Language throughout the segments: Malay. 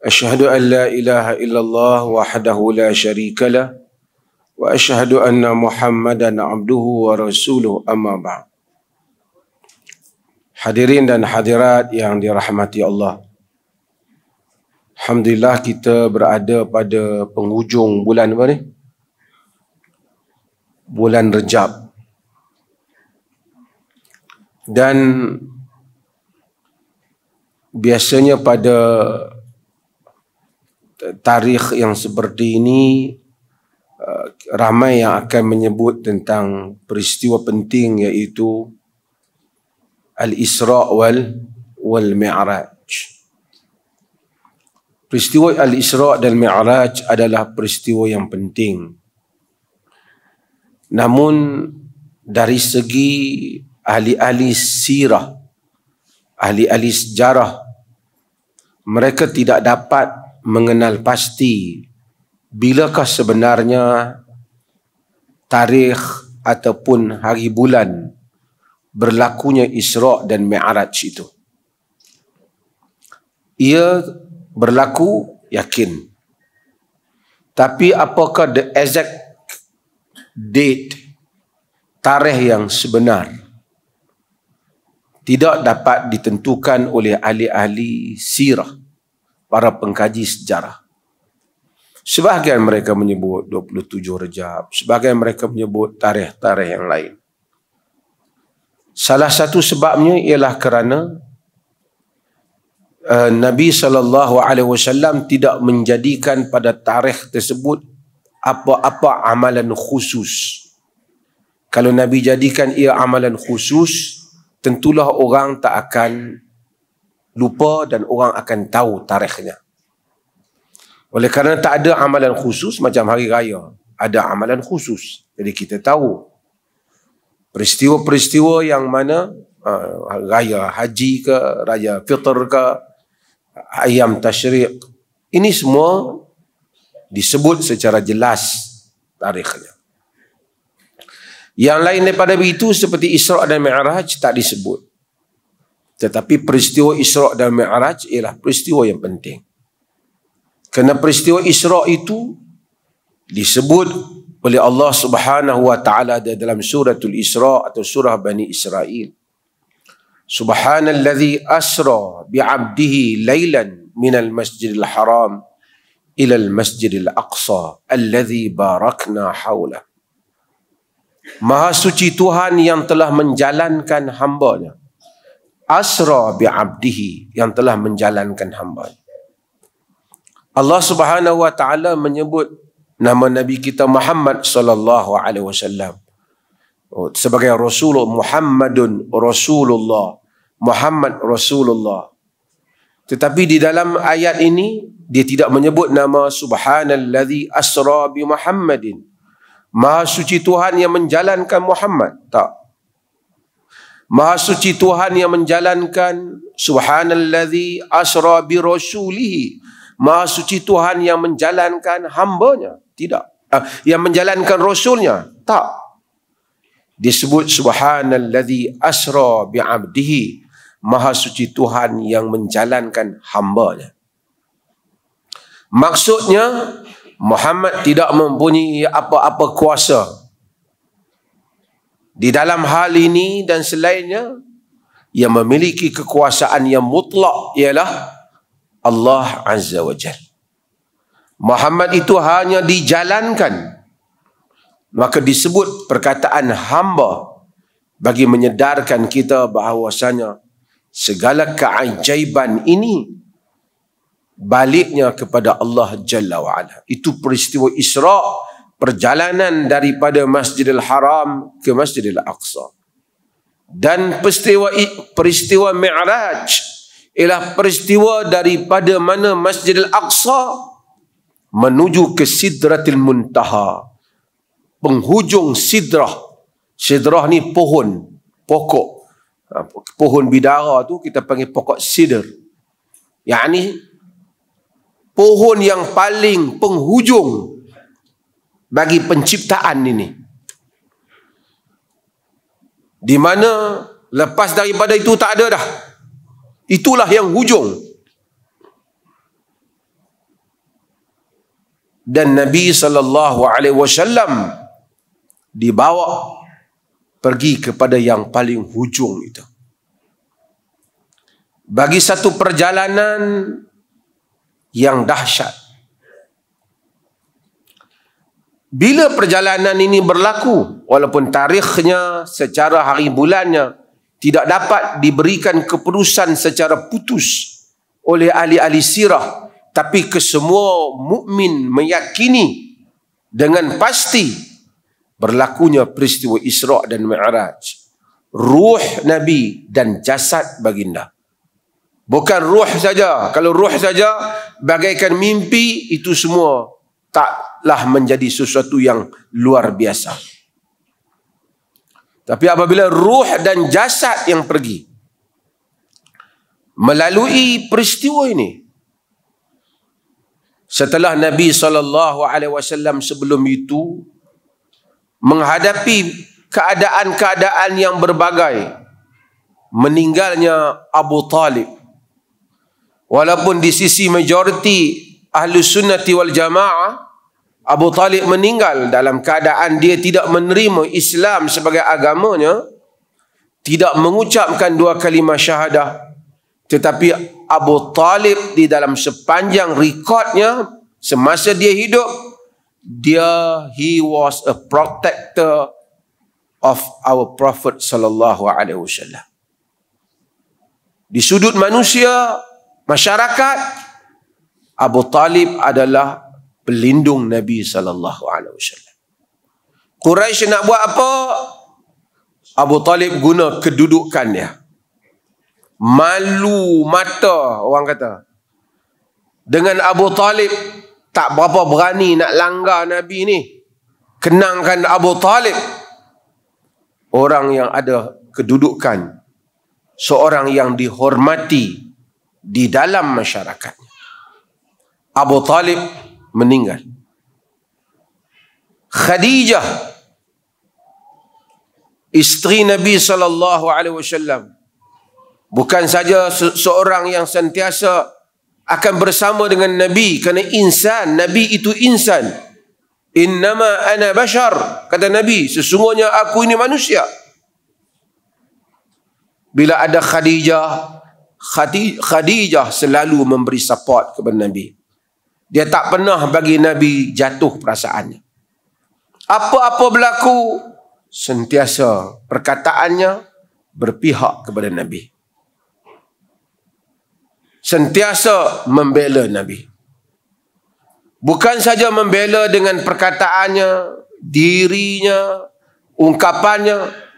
أشهد أن لا إله إلا الله وحده لا شريك له anna أن محمدا wa rasuluh أما بعد Hadirin dan hadirat yang dirahmati Allah. Alhamdulillah kita berada pada penghujung bulan apa ni? Bulan Rejab. Dan biasanya pada tarikh yang seperti ini eh, ramai yang akan menyebut tentang peristiwa penting iaitu Al-Isra wal wal Mi'raj. Peristiwa Al-Isra dan Mi'raj adalah peristiwa yang penting. Namun dari segi ahli-ahli sirah, ahli-ahli sejarah, mereka tidak dapat mengenal pasti bilakah sebenarnya tarikh ataupun hari bulan berlakunya Isra' dan Mi'raj itu. Ia berlaku yakin. Tapi apakah the exact date tarikh yang sebenar tidak dapat ditentukan oleh ahli-ahli sirah para pengkaji sejarah. Sebahagian mereka menyebut 27 Rejab, sebahagian mereka menyebut tarikh-tarikh yang lain. Salah satu sebabnya ialah kerana uh, Nabi sallallahu alaihi wasallam tidak menjadikan pada tarikh tersebut apa-apa amalan khusus. Kalau Nabi jadikan ia amalan khusus, tentulah orang tak akan lupa dan orang akan tahu tarikhnya. Oleh kerana tak ada amalan khusus macam hari raya. Ada amalan khusus. Jadi kita tahu peristiwa-peristiwa yang mana uh, raya haji ke, raya fitr ke, ayam tashriq. Ini semua disebut secara jelas tarikhnya. Yang lain daripada itu seperti Isra' dan Mi'raj tak disebut. Tetapi peristiwa Isra' dan Mi'raj ialah peristiwa yang penting. Kerana peristiwa Isra' itu disebut oleh Allah Subhanahu Wa Taala dalam suratul Isra' atau surah Bani Israel. Subhanalladzi asra bi'abdihi lailan minal masjidil haram ila al-masjidil aqsa alladhi barakna hawla Maha suci Tuhan yang telah menjalankan hamba-Nya asra bi abdihi yang telah menjalankan hamba. Allah Subhanahu wa taala menyebut nama nabi kita Muhammad sallallahu alaihi wasallam oh, sebagai rasul Muhammadun Rasulullah Muhammad Rasulullah tetapi di dalam ayat ini dia tidak menyebut nama subhanallazi asra bi Muhammadin Maha suci Tuhan yang menjalankan Muhammad tak Maha suci Tuhan yang menjalankan subhanallazi asra bi rasulihi. Maha suci Tuhan yang menjalankan hambanya. Tidak. Uh, yang menjalankan rasulnya. Tak. Disebut subhanallazi asra bi abdihi. Maha suci Tuhan yang menjalankan hambanya. Maksudnya Muhammad tidak mempunyai apa-apa kuasa di dalam hal ini dan selainnya yang memiliki kekuasaan yang mutlak ialah Allah Azza wa Jal. Muhammad itu hanya dijalankan maka disebut perkataan hamba bagi menyedarkan kita bahawasanya segala keajaiban ini baliknya kepada Allah Jalla wa Itu peristiwa Isra' perjalanan daripada Masjidil Haram ke Masjidil Aqsa. Dan peristiwa peristiwa Mi'raj ialah peristiwa daripada mana Masjidil Aqsa menuju ke Sidratil Muntaha. Penghujung Sidrah. Sidrah ni pohon, pokok. Ha, pohon bidara tu kita panggil pokok Sidr. Yang ni pohon yang paling penghujung bagi penciptaan ini. Di mana lepas daripada itu tak ada dah. Itulah yang hujung. Dan Nabi sallallahu alaihi wasallam dibawa pergi kepada yang paling hujung itu. Bagi satu perjalanan yang dahsyat. Bila perjalanan ini berlaku, walaupun tarikhnya secara hari bulannya tidak dapat diberikan keputusan secara putus oleh ahli-ahli sirah, tapi kesemua mukmin meyakini dengan pasti berlakunya peristiwa Isra' dan Mi'raj. Ruh Nabi dan jasad baginda. Bukan ruh saja. Kalau ruh saja, bagaikan mimpi, itu semua taklah menjadi sesuatu yang luar biasa. Tapi apabila ruh dan jasad yang pergi melalui peristiwa ini setelah Nabi saw sebelum itu menghadapi keadaan-keadaan yang berbagai meninggalnya Abu Talib walaupun di sisi majoriti Ahlu Sunnati wal Jamaah Abu Talib meninggal dalam keadaan dia tidak menerima Islam sebagai agamanya tidak mengucapkan dua kalimah syahadah tetapi Abu Talib di dalam sepanjang rekodnya semasa dia hidup dia he was a protector of our prophet sallallahu alaihi wasallam di sudut manusia masyarakat Abu Talib adalah pelindung Nabi sallallahu alaihi wasallam. Quraisy nak buat apa? Abu Talib guna kedudukan kedudukannya. Malu mata orang kata. Dengan Abu Talib tak berapa berani nak langgar Nabi ni. Kenangkan Abu Talib. Orang yang ada kedudukan. Seorang yang dihormati di dalam masyarakatnya. Abu Talib meninggal. Khadijah isteri Nabi sallallahu alaihi wasallam bukan saja seorang yang sentiasa akan bersama dengan Nabi kerana insan Nabi itu insan. Innama ana bashar kata Nabi sesungguhnya aku ini manusia. Bila ada Khadijah Khadijah selalu memberi support kepada Nabi. Dia tak pernah bagi Nabi jatuh perasaannya. Apa-apa berlaku, sentiasa perkataannya berpihak kepada Nabi. Sentiasa membela Nabi. Bukan saja membela dengan perkataannya, dirinya, ungkapannya.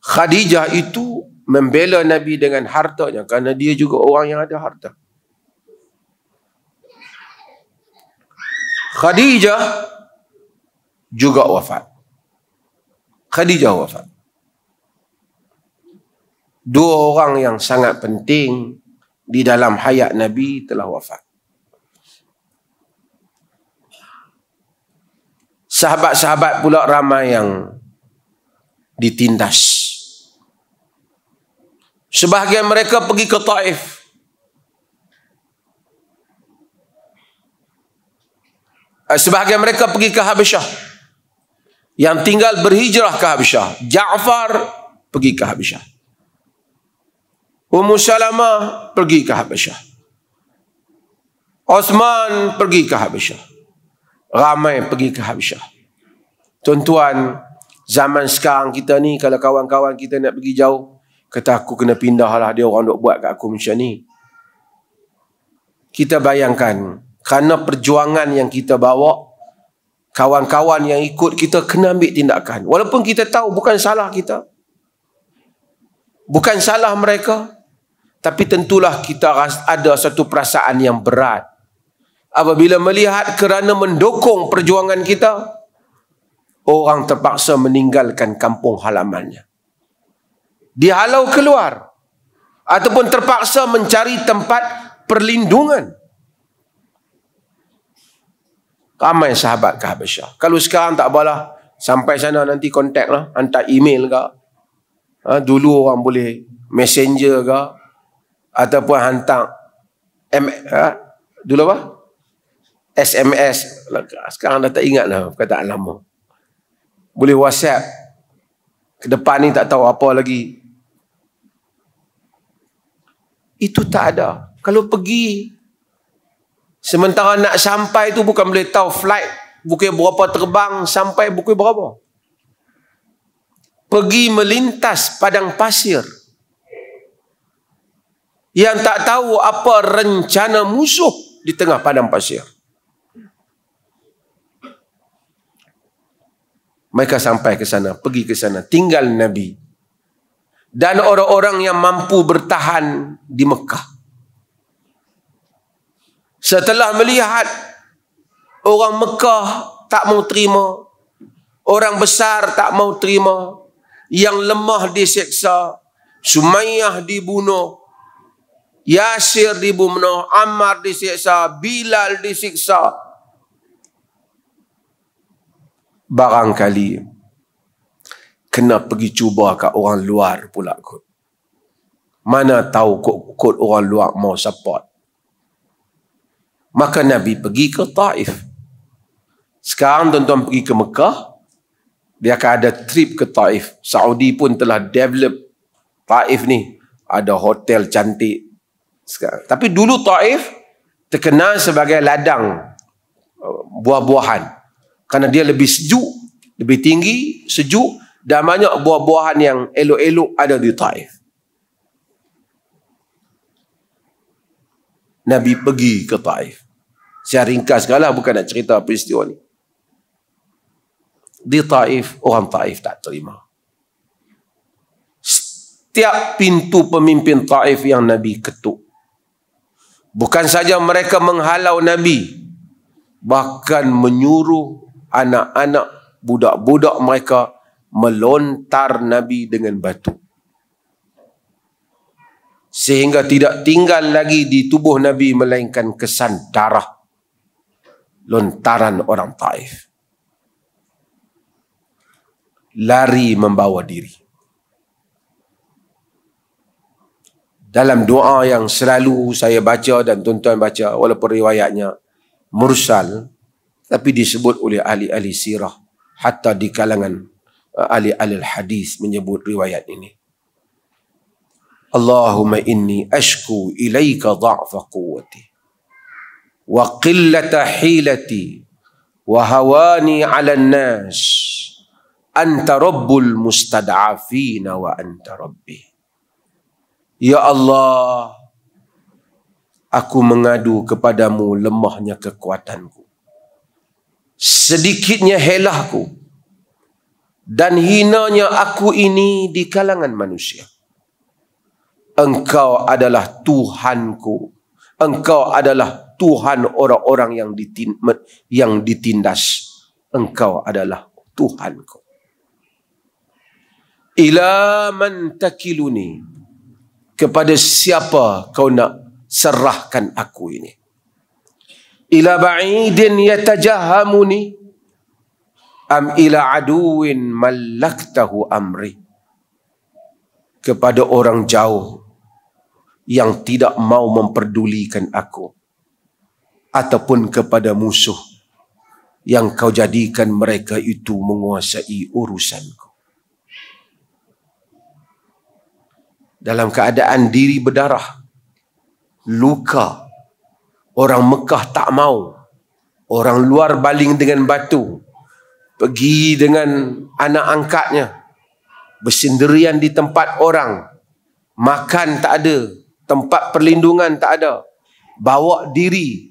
Khadijah itu membela Nabi dengan hartanya kerana dia juga orang yang ada harta. Khadijah juga wafat. Khadijah wafat. Dua orang yang sangat penting di dalam hayat Nabi telah wafat. Sahabat-sahabat pula ramai yang ditindas. Sebahagian mereka pergi ke Taif. Eh, sebahagian mereka pergi ke Habsyah. Yang tinggal berhijrah ke Habsyah. Ja'far pergi ke Habsyah. Ummu Salama pergi ke Habsyah. Osman pergi ke Habsyah. Ramai pergi ke Habsyah. Tuan-tuan, zaman sekarang kita ni, kalau kawan-kawan kita nak pergi jauh, kata aku kena pindah lah dia orang duk buat kat aku macam ni. Kita bayangkan, kerana perjuangan yang kita bawa kawan-kawan yang ikut kita kena ambil tindakan walaupun kita tahu bukan salah kita bukan salah mereka tapi tentulah kita ada satu perasaan yang berat apabila melihat kerana mendukung perjuangan kita orang terpaksa meninggalkan kampung halamannya dihalau keluar ataupun terpaksa mencari tempat perlindungan Ramai sahabat ke Habasyah. Kalau sekarang tak apalah. Sampai sana nanti kontak lah. Hantar email ke. Ha, dulu orang boleh messenger ke. Ataupun hantar M, ha, dulu apa? SMS. Lah, sekarang dah tak ingat lah kata lama. Boleh WhatsApp. Ke depan ni tak tahu apa lagi. Itu tak ada. Kalau pergi Sementara nak sampai tu bukan boleh tahu flight bukit berapa terbang sampai bukit berapa. Pergi melintas padang pasir. Yang tak tahu apa rencana musuh di tengah padang pasir. Mereka sampai ke sana, pergi ke sana, tinggal Nabi. Dan orang-orang yang mampu bertahan di Mekah. Setelah melihat orang Mekah tak mau terima, orang besar tak mau terima, yang lemah diseksa, Sumayyah dibunuh, Yasir dibunuh, Ammar diseksa, Bilal disiksa. Barangkali kena pergi cuba kat orang luar pula kot. Mana tahu kot, kot orang luar mau support. Maka Nabi pergi ke Taif. Sekarang tuan-tuan pergi ke Mekah, dia akan ada trip ke Taif. Saudi pun telah develop Taif ni. Ada hotel cantik. Sekarang. Tapi dulu Taif terkenal sebagai ladang uh, buah-buahan. Kerana dia lebih sejuk, lebih tinggi, sejuk dan banyak buah-buahan yang elok-elok ada di Taif. Nabi pergi ke Taif. Saya ringkaskan lah bukan nak cerita peristiwa ni. Di Taif, orang Taif tak terima. Setiap pintu pemimpin Taif yang Nabi ketuk. Bukan saja mereka menghalau Nabi. Bahkan menyuruh anak-anak budak-budak mereka melontar Nabi dengan batu. Sehingga tidak tinggal lagi di tubuh Nabi melainkan kesan darah lontaran orang Taif. Lari membawa diri. Dalam doa yang selalu saya baca dan tuan-tuan baca walaupun riwayatnya mursal tapi disebut oleh ahli-ahli sirah hatta di kalangan uh, ahli-ahli hadis menyebut riwayat ini. Allahumma inni ashku ilaika dha'fa quwwati wa qillata hilati wa hawani 'ala an-nas anta rabbul mustad'afin wa anta rabbi ya allah aku mengadu kepadamu lemahnya kekuatanku sedikitnya helahku dan hinanya aku ini di kalangan manusia engkau adalah tuhanku engkau adalah Tuhan orang-orang yang ditindas, yang ditindas. Engkau adalah Tuhanku. Ila man takiluni. Kepada siapa kau nak serahkan aku ini? Ila ba'idin yatajahamuni. Am ila aduin malaktahu amri. Kepada orang jauh yang tidak mau memperdulikan aku ataupun kepada musuh yang kau jadikan mereka itu menguasai urusanku. Dalam keadaan diri berdarah, luka, orang Mekah tak mau, orang luar baling dengan batu, pergi dengan anak angkatnya, bersendirian di tempat orang, makan tak ada, tempat perlindungan tak ada, bawa diri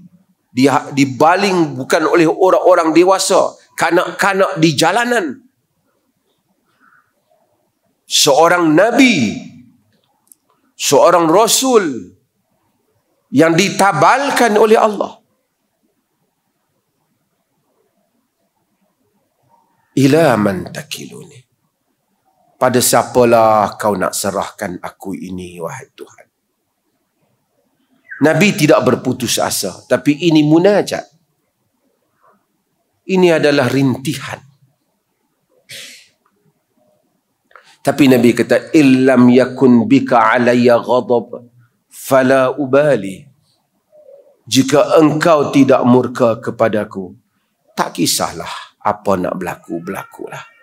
di dibaling bukan oleh orang-orang dewasa, kanak-kanak di jalanan. Seorang nabi, seorang rasul yang ditabalkan oleh Allah. Ila man takiluni. Pada siapalah kau nak serahkan aku ini wahai Tuhan? Nabi tidak berputus asa. Tapi ini munajat. Ini adalah rintihan. Tapi Nabi kata, Illam yakin bika alaya ghadab, fala ubali. Jika engkau tidak murka kepadaku, tak kisahlah apa nak berlaku, berlakulah.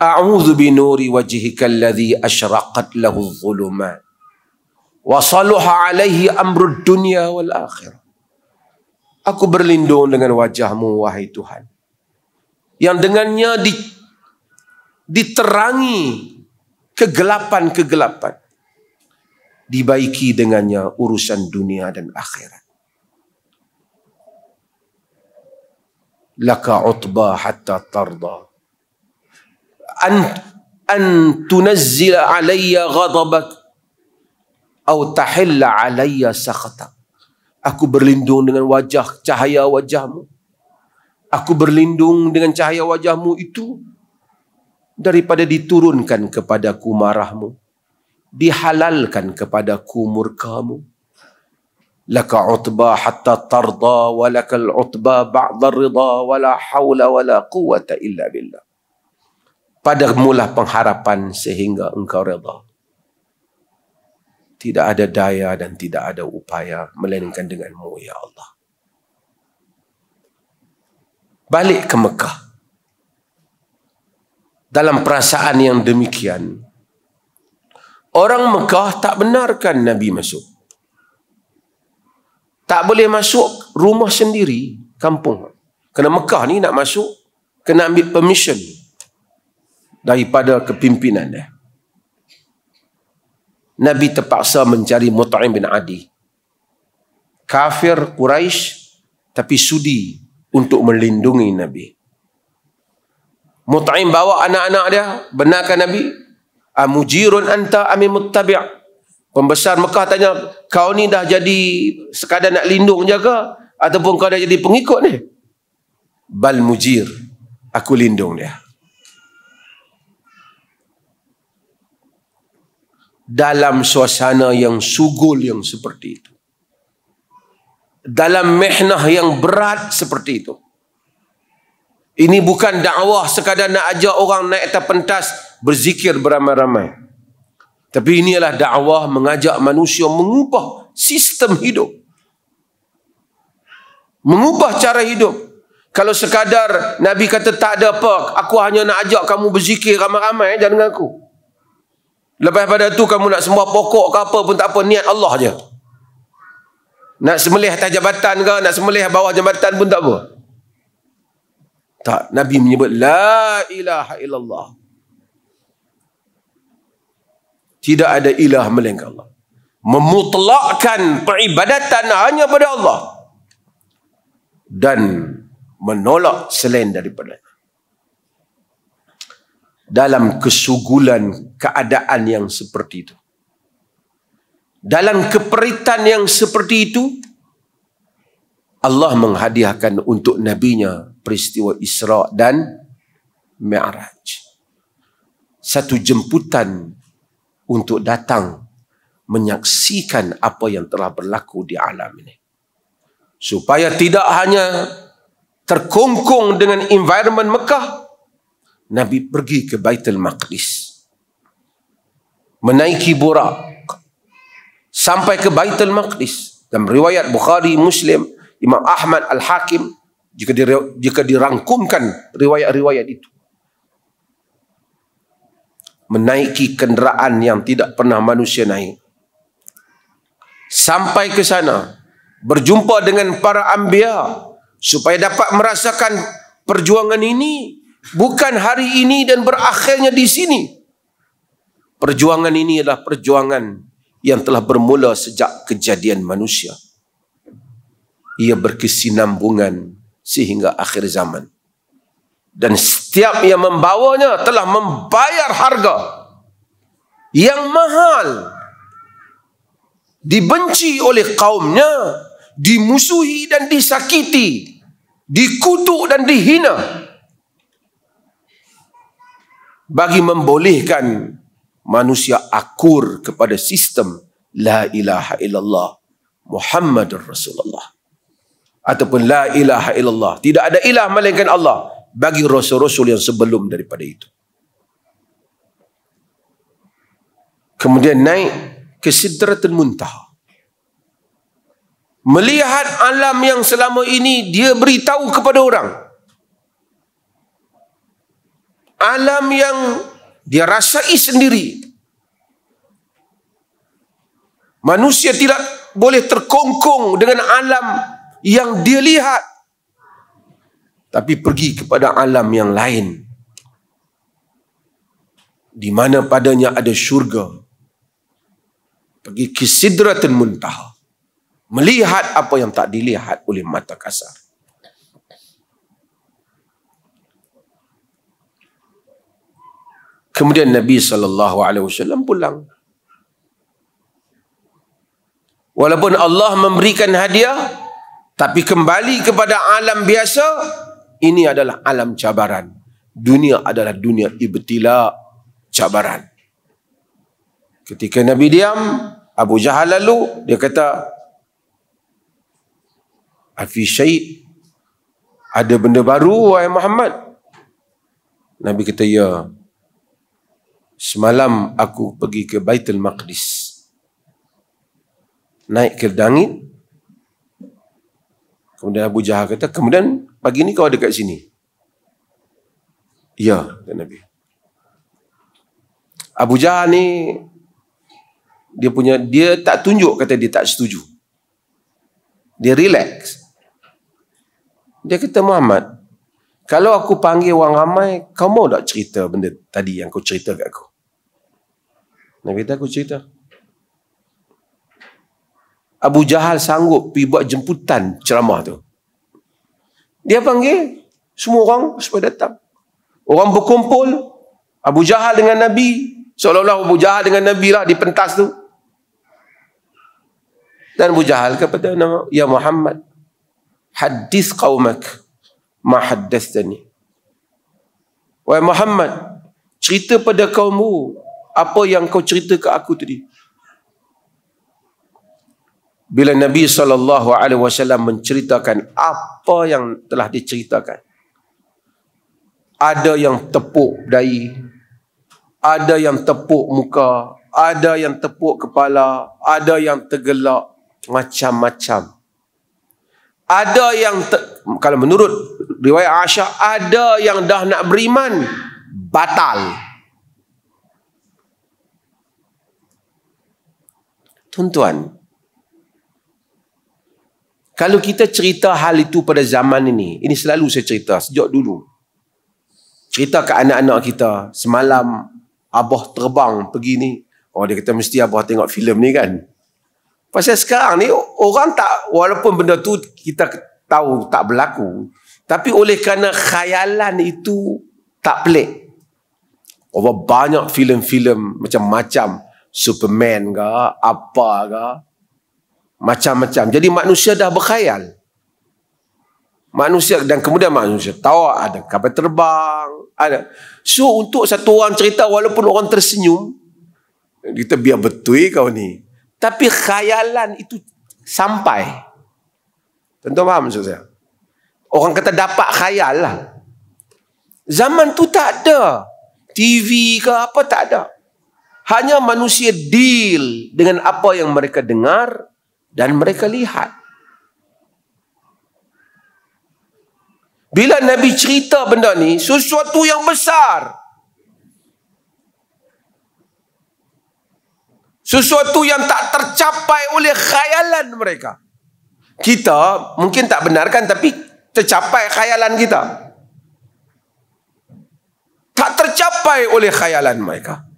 bi nuri أعوذ بنور وجهك الذي أشرقت له الظلمات وصلح عليه dunya wal والآخرة Aku berlindung dengan wajahmu wahai Tuhan Yang dengannya di, diterangi kegelapan-kegelapan Dibaiki dengannya urusan dunia dan akhirat Laka utbah hatta tardah an an tunazzil alayya ghadabak atau tahilla alayya sakhata aku berlindung dengan wajah cahaya wajahmu aku berlindung dengan cahaya wajahmu itu daripada diturunkan kepadaku marahmu dihalalkan kepadaku murkamu laka utba hatta tarda wa lakal utba ba'da rida wa la hawla wa quwata illa billah pada mula pengharapan sehingga engkau redha. Tidak ada daya dan tidak ada upaya melainkan denganmu, Ya Allah. Balik ke Mekah. Dalam perasaan yang demikian, orang Mekah tak benarkan Nabi masuk. Tak boleh masuk rumah sendiri, kampung. Kena Mekah ni nak masuk, kena ambil permission daripada kepimpinan dia. Nabi terpaksa mencari Mutaim bin Adi. Kafir Quraisy tapi sudi untuk melindungi Nabi. Mutaim bawa anak-anak dia, benarkan Nabi. Amujirun anta ami muttabi' Pembesar Mekah tanya, kau ni dah jadi sekadar nak lindung je ke? Ataupun kau dah jadi pengikut ni? Bal mujir. Aku lindung dia. dalam suasana yang sugul yang seperti itu. Dalam mehnah yang berat seperti itu. Ini bukan dakwah sekadar nak ajak orang naik atas pentas berzikir beramai-ramai. Tapi inilah dakwah mengajak manusia mengubah sistem hidup. Mengubah cara hidup. Kalau sekadar Nabi kata tak ada apa, aku hanya nak ajak kamu berzikir ramai-ramai eh, jangan dengan aku. Lepas pada tu kamu nak sembah pokok ke apa pun tak apa niat Allah je. Nak semelih atas jabatan ke, nak semelih bawah jabatan pun tak apa. Tak, Nabi menyebut la ilaha illallah. Tidak ada ilah melainkan Allah. Memutlakkan peribadatan hanya pada Allah. Dan menolak selain daripada Allah dalam kesugulan keadaan yang seperti itu. Dalam keperitan yang seperti itu, Allah menghadiahkan untuk nabinya peristiwa Isra dan Mi'raj. Satu jemputan untuk datang menyaksikan apa yang telah berlaku di alam ini. Supaya tidak hanya terkungkung dengan environment Mekah, Nabi pergi ke Baitul Maqdis. Menaiki burak. Sampai ke Baitul Maqdis. Dalam riwayat Bukhari Muslim, Imam Ahmad Al-Hakim, jika, di, jika dirangkumkan riwayat-riwayat itu. Menaiki kenderaan yang tidak pernah manusia naik. Sampai ke sana, berjumpa dengan para ambia supaya dapat merasakan perjuangan ini bukan hari ini dan berakhirnya di sini. Perjuangan ini adalah perjuangan yang telah bermula sejak kejadian manusia. Ia berkesinambungan sehingga akhir zaman. Dan setiap yang membawanya telah membayar harga yang mahal. Dibenci oleh kaumnya, dimusuhi dan disakiti, dikutuk dan dihina. Dan dihina bagi membolehkan manusia akur kepada sistem la ilaha illallah Muhammad Rasulullah ataupun la ilaha illallah tidak ada ilah melainkan Allah bagi rasul-rasul yang sebelum daripada itu kemudian naik ke sidratul muntah melihat alam yang selama ini dia beritahu kepada orang alam yang dia rasai sendiri. Manusia tidak boleh terkongkong dengan alam yang dia lihat. Tapi pergi kepada alam yang lain. Di mana padanya ada syurga. Pergi ke sidratin muntah. Melihat apa yang tak dilihat oleh mata kasar. Kemudian Nabi SAW pulang. Walaupun Allah memberikan hadiah, tapi kembali kepada alam biasa, ini adalah alam cabaran. Dunia adalah dunia ibtila cabaran. Ketika Nabi diam, Abu Jahal lalu, dia kata, Afi Syait, ada benda baru, wahai Muhammad. Nabi kata, ya, Semalam aku pergi ke Baitul Maqdis. Naik ke langit. Kemudian Abu Jahal kata, kemudian pagi ni kau ada kat sini. Ya, kata Nabi. Abu Jahal ni, dia punya, dia tak tunjuk kata dia tak setuju. Dia relax. Dia kata, Muhammad, kalau aku panggil orang ramai, kau mau tak cerita benda tadi yang kau cerita kat aku? Nabi kata aku cerita. Abu Jahal sanggup pi buat jemputan ceramah tu. Dia panggil semua orang supaya datang. Orang berkumpul. Abu Jahal dengan Nabi. Seolah-olah Abu Jahal dengan Nabi lah di pentas tu. Dan Abu Jahal kepada nama, Ya Muhammad. Hadis qawmak. Ma haddastani. Wahai Muhammad. Cerita pada kaummu apa yang kau cerita ke aku tadi bila Nabi saw menceritakan apa yang telah diceritakan ada yang tepuk dahi ada yang tepuk muka ada yang tepuk kepala ada yang tergelak macam-macam ada yang kalau menurut riwayat Aisyah ada yang dah nak beriman batal Tuan-tuan, kalau kita cerita hal itu pada zaman ini, ini selalu saya cerita sejak dulu. Cerita ke anak-anak kita, semalam abah terbang pergi ni. Oh dia kata mesti abah tengok filem ni kan. Pasal sekarang ni orang tak walaupun benda tu kita tahu tak berlaku, tapi oleh kerana khayalan itu tak pelik. Orang banyak filem-filem macam-macam Superman ke, apa ke, macam-macam. Jadi manusia dah berkhayal. Manusia dan kemudian manusia tahu ada kapal terbang, ada. So untuk satu orang cerita walaupun orang tersenyum, kita biar betul kau ni. Tapi khayalan itu sampai. Tentu faham maksud saya. Orang kata dapat khayal lah. Zaman tu tak ada. TV ke apa tak ada. Hanya manusia deal dengan apa yang mereka dengar dan mereka lihat. Bila Nabi cerita benda ni, sesuatu yang besar. Sesuatu yang tak tercapai oleh khayalan mereka. Kita mungkin tak benarkan tapi tercapai khayalan kita. Tak tercapai oleh khayalan mereka. Mereka.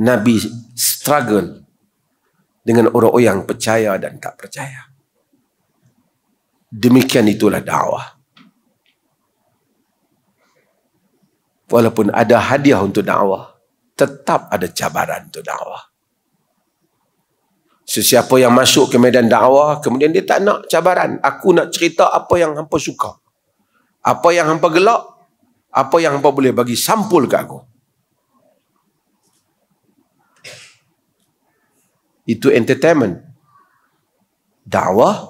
Nabi struggle dengan orang-orang yang percaya dan tak percaya. Demikian itulah dakwah. Walaupun ada hadiah untuk dakwah, tetap ada cabaran untuk dakwah. Sesiapa yang masuk ke medan dakwah, kemudian dia tak nak cabaran. Aku nak cerita apa yang hampa suka. Apa yang hampa gelak, apa yang hampa boleh bagi sampul ke aku. itu entertainment. Dakwah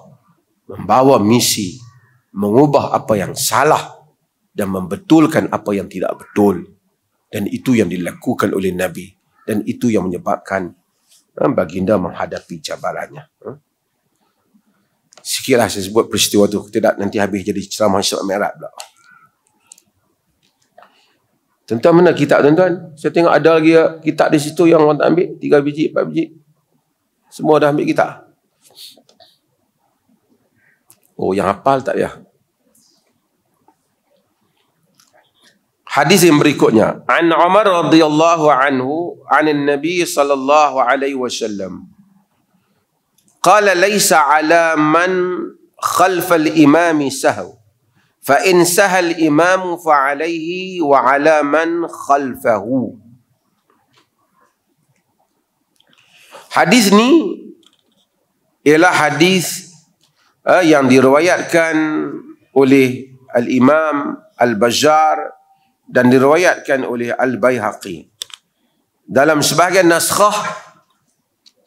membawa misi mengubah apa yang salah dan membetulkan apa yang tidak betul. Dan itu yang dilakukan oleh Nabi. Dan itu yang menyebabkan eh, baginda menghadapi cabarannya. Hmm? Sekilas saya sebut peristiwa itu. Tidak nanti habis jadi ceramah Islam Merah pula. Tentang mana kitab tuan-tuan? Saya tengok ada lagi ya, kitab di situ yang orang tak ambil. Tiga biji, empat biji. Semua dah ambil kita. Oh, yang hafal tak ya? Hadis yang berikutnya. An Umar radhiyallahu anhu an Nabi sallallahu alaihi wasallam. Qala laisa ala man خلف الإمام سهو فإن سهى الإمام فعليه وعلى من خلفه Hadis ni ialah hadis uh, yang diriwayatkan oleh Al-Imam Al-Bajjar dan diriwayatkan oleh Al-Bayhaqi. Dalam sebahagian naskah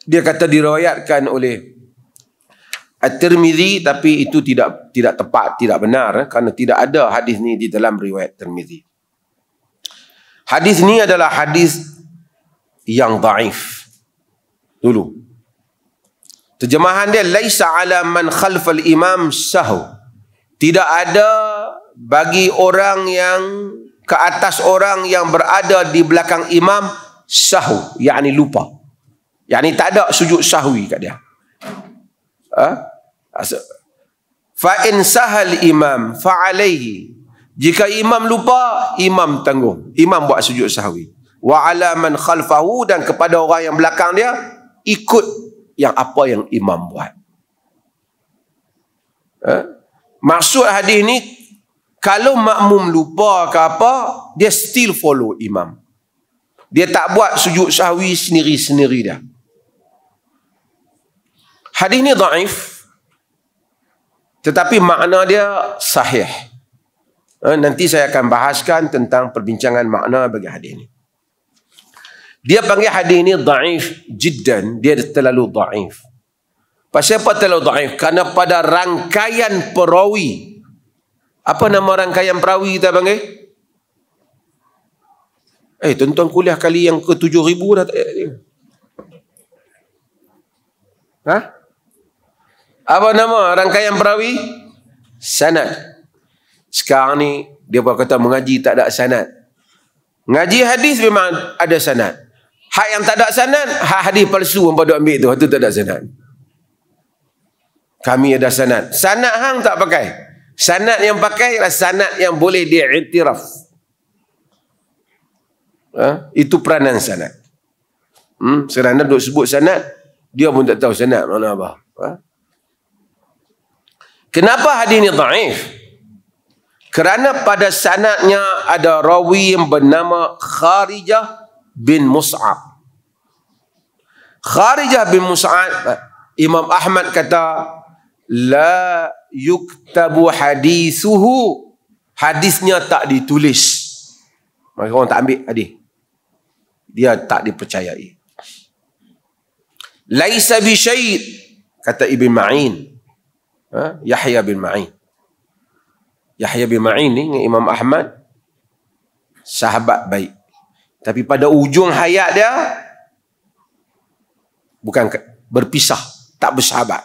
dia kata diriwayatkan oleh At-Tirmizi tapi itu tidak tidak tepat, tidak benar eh, kerana tidak ada hadis ni di dalam riwayat Tirmizi. Hadis ni adalah hadis yang dhaif dulu terjemahan dia laisa ala man khalfal imam sahu tidak ada bagi orang yang ke atas orang yang berada di belakang imam sahu yakni lupa yakni tak ada sujud sahwi kat dia ha fa in sahal imam fa alayhi jika imam lupa imam tanggung imam buat sujud sahwi wa ala man khalfahu dan kepada orang yang belakang dia ikut yang apa yang imam buat. Ha? Maksud hadis ni, kalau makmum lupa ke apa, dia still follow imam. Dia tak buat sujud sahwi sendiri-sendiri dah. Hadis ni daif. Tetapi makna dia sahih. Ha? Nanti saya akan bahaskan tentang perbincangan makna bagi hadis ini. Dia panggil hadis ini daif jiddan. Dia terlalu daif. Pasal apa terlalu daif? Karena pada rangkaian perawi. Apa nama rangkaian perawi kita panggil? Eh, tuan-tuan kuliah kali yang ke-7,000 dah tak ada. Eh, eh. Ha? Apa nama rangkaian perawi? Sanat. Sekarang ni, dia pun kata mengaji tak ada sanat. Ngaji hadis memang ada sanat. Hak yang tak ada sanad, hak hadis palsu hangpa duk ambil tu, itu tak ada sanad. Kami ada sanad. Sanad hang tak pakai. Sanad yang pakai ialah sanad yang boleh diiktiraf. Ha? itu peranan sanad. Hmm, sekarang anda sebut sanad, dia pun tak tahu sanad mana apa. Ha? Kenapa hadis ni dhaif? Kerana pada sanadnya ada rawi yang bernama Kharijah bin Mus'ab. Kharijah bin Mus'ad Imam Ahmad kata la yuktabu hadisuhu hadisnya tak ditulis maka orang tak ambil hadis dia tak dipercayai laisa bi syait kata Ibn Ma'in ha? Yahya bin Ma'in Yahya bin Ma'in ni dengan Imam Ahmad sahabat baik tapi pada ujung hayat dia bukan berpisah tak bersahabat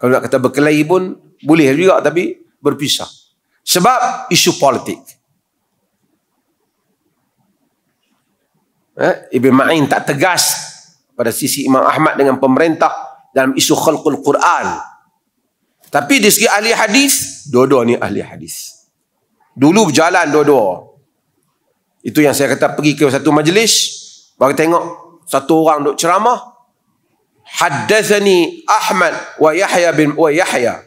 kalau nak kata berkelahi pun boleh juga tapi berpisah sebab isu politik eh, Ibn Ma'in tak tegas pada sisi Imam Ahmad dengan pemerintah dalam isu khalqul Quran tapi di segi ahli hadis dua-dua ni ahli hadis dulu berjalan dua-dua itu yang saya kata pergi ke satu majlis baru tengok satu orang duk ceramah haddazani Ahmad wa Yahya bin wa Yahya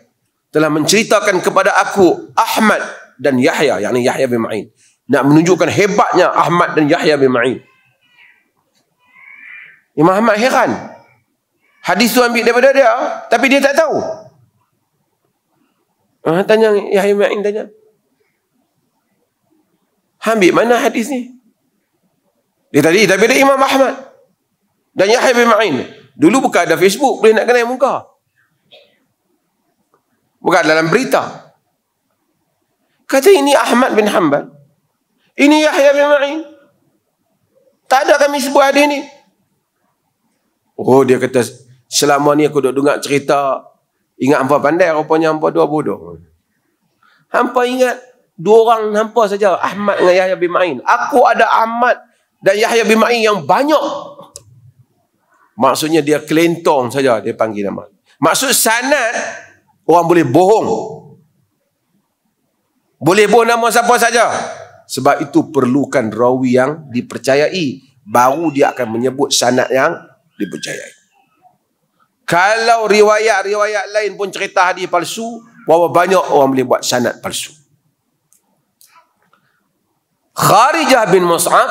telah menceritakan kepada aku Ahmad dan Yahya yakni Yahya bin Ma'in nak menunjukkan hebatnya Ahmad dan Yahya bin Ma'in Imam Ahmad heran hadis tu ambil daripada dia tapi dia tak tahu ah, tanya Yahya bin Ma'in tanya ambil mana hadis ni dia tadi tapi dia Imam Ahmad dan Yahya bin Ma'in Dulu bukan ada Facebook boleh nak kenal muka. Bukan dalam berita. Kata ini Ahmad bin Hanbal. Ini Yahya bin Ma'in. Tak ada kami sebut hadis ni. Oh dia kata selama ni aku duk dengar cerita ingat hampa pandai rupanya hampa dua bodoh. Hampa ingat dua orang hampa saja Ahmad dengan Yahya bin Ma'in. Aku ada Ahmad dan Yahya bin Ma'in yang banyak Maksudnya dia kelentong saja dia panggil nama. Maksud sanad orang boleh bohong. Boleh bohong nama siapa saja. Sebab itu perlukan rawi yang dipercayai. Baru dia akan menyebut sanad yang dipercayai. Kalau riwayat-riwayat lain pun cerita hadis palsu, bahawa banyak orang boleh buat sanad palsu. Kharijah bin Mus'ab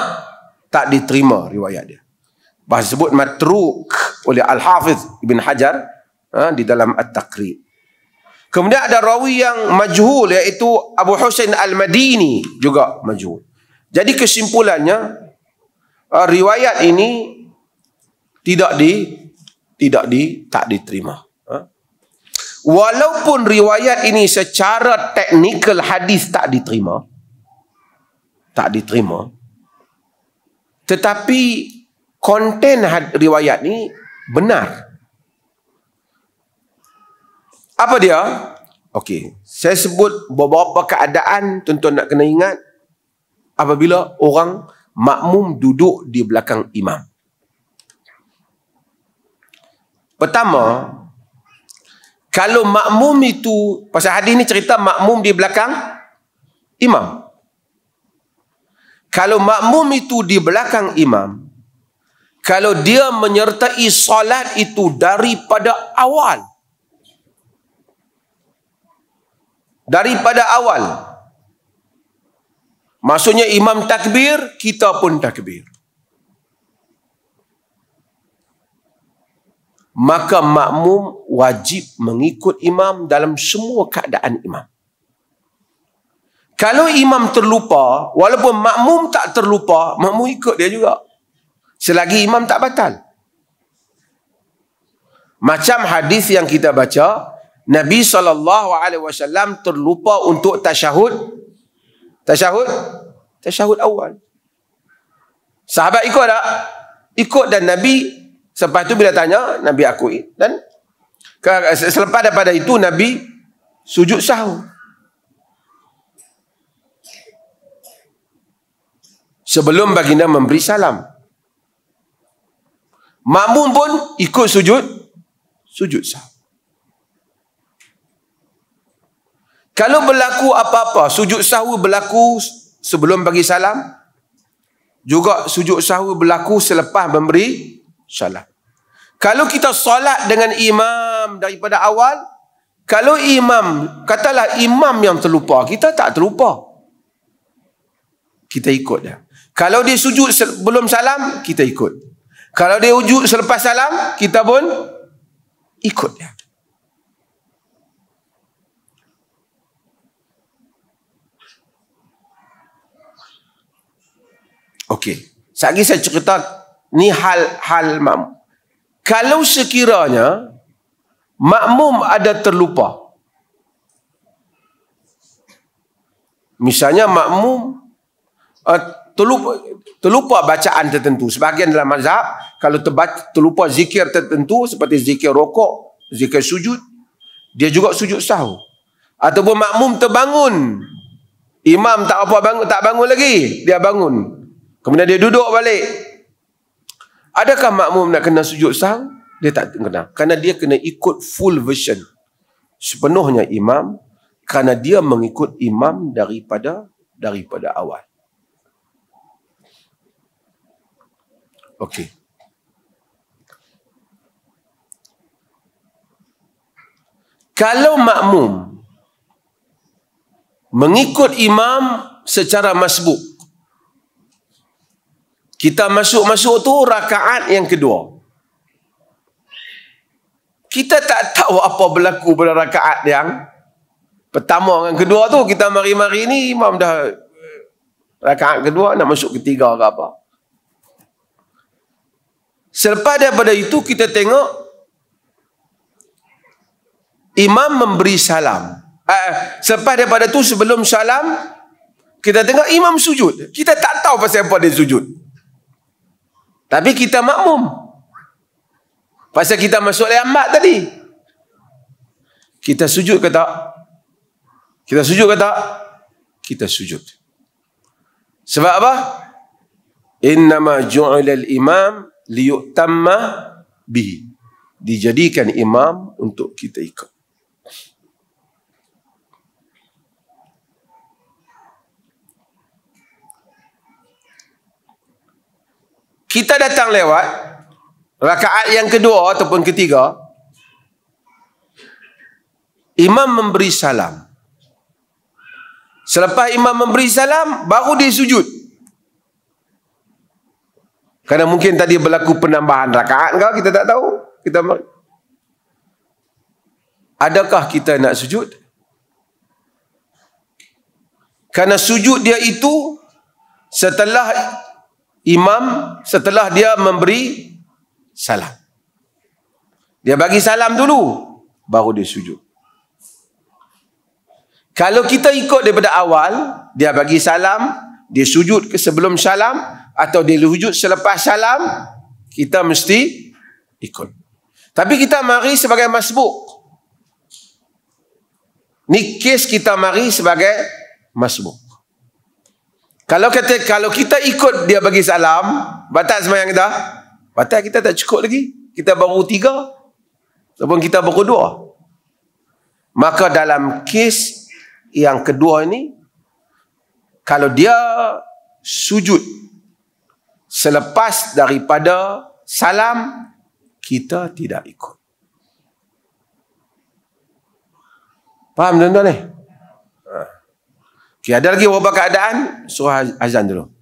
tak diterima riwayat dia. Bahasa sebut matruk oleh Al-Hafiz Ibn Hajar ha, di dalam At-Taqrib. Kemudian ada rawi yang majhul iaitu Abu Hussein Al-Madini juga majhul. Jadi kesimpulannya ha, riwayat ini tidak di tidak di tak diterima. Ha. Walaupun riwayat ini secara teknikal hadis tak diterima tak diterima tetapi konten had riwayat ni benar. Apa dia? Okey, saya sebut beberapa keadaan tuan-tuan nak kena ingat apabila orang makmum duduk di belakang imam. Pertama, kalau makmum itu, pasal hadis ni cerita makmum di belakang imam. Kalau makmum itu di belakang imam, kalau dia menyertai solat itu daripada awal daripada awal maksudnya imam takbir kita pun takbir maka makmum wajib mengikut imam dalam semua keadaan imam kalau imam terlupa walaupun makmum tak terlupa makmum ikut dia juga Selagi imam tak batal. Macam hadis yang kita baca, Nabi SAW terlupa untuk tasyahud. Tasyahud? Tasyahud awal. Sahabat ikut tak? Ikut dan Nabi, selepas itu bila tanya, Nabi akui. Dan selepas daripada itu, Nabi sujud sahur. Sebelum baginda memberi salam. Makmum pun ikut sujud sujud sah. Kalau berlaku apa-apa, sujud sahwi berlaku sebelum bagi salam, juga sujud sahwi berlaku selepas memberi salam. Kalau kita solat dengan imam daripada awal, kalau imam, katalah imam yang terlupa, kita tak terlupa. Kita ikut dia. Kalau dia sujud sebelum salam, kita ikut kalau dia wujud selepas salam, kita pun ikut dia. Okey. Sekejap saya cerita ni hal-hal makmum. Kalau sekiranya makmum ada terlupa. Misalnya makmum eh, terlupa, terlupa bacaan tertentu. Sebahagian dalam mazhab, kalau terbaca, terlupa zikir tertentu, seperti zikir rokok, zikir sujud, dia juga sujud sahu. Ataupun makmum terbangun. Imam tak apa bangun, tak bangun lagi. Dia bangun. Kemudian dia duduk balik. Adakah makmum nak kena sujud sahu? Dia tak kena. Kerana dia kena ikut full version. Sepenuhnya imam. Kerana dia mengikut imam daripada daripada awal. Okey. Kalau makmum mengikut imam secara masbuk. Kita masuk-masuk tu rakaat yang kedua. Kita tak tahu apa berlaku pada rakaat yang pertama dengan kedua tu. Kita mari-mari ni imam dah eh, rakaat kedua nak masuk ketiga ke apa. Selepas daripada itu kita tengok imam memberi salam. Uh, selepas daripada tu sebelum salam kita tengok imam sujud. Kita tak tahu pasal apa dia sujud. Tapi kita makmum. Pasal kita masuk lambat tadi. Kita sujud ke tak? Kita sujud ke tak? Kita sujud. Sebab apa? Innama ju'ilal imam liyutamma bi dijadikan imam untuk kita ikut kita datang lewat rakaat yang kedua ataupun ketiga imam memberi salam selepas imam memberi salam baru dia sujud Karena mungkin tadi berlaku penambahan rakaat kau kita tak tahu. Kita Adakah kita nak sujud? Karena sujud dia itu setelah imam setelah dia memberi salam. Dia bagi salam dulu baru dia sujud. Kalau kita ikut daripada awal, dia bagi salam, dia sujud ke sebelum salam, atau dia wujud selepas salam, kita mesti ikut. Tapi kita mari sebagai masbuk. Ni kes kita mari sebagai masbuk. Kalau kata kalau kita ikut dia bagi salam, batal sembahyang kita. Batal kita tak cukup lagi. Kita baru tiga. Ataupun kita baru dua. Maka dalam kes yang kedua ini, kalau dia sujud selepas daripada salam kita tidak ikut. Faham tuan-tuan ni? Eh? Ha. Okay, ada lagi beberapa keadaan, suruh azan dulu.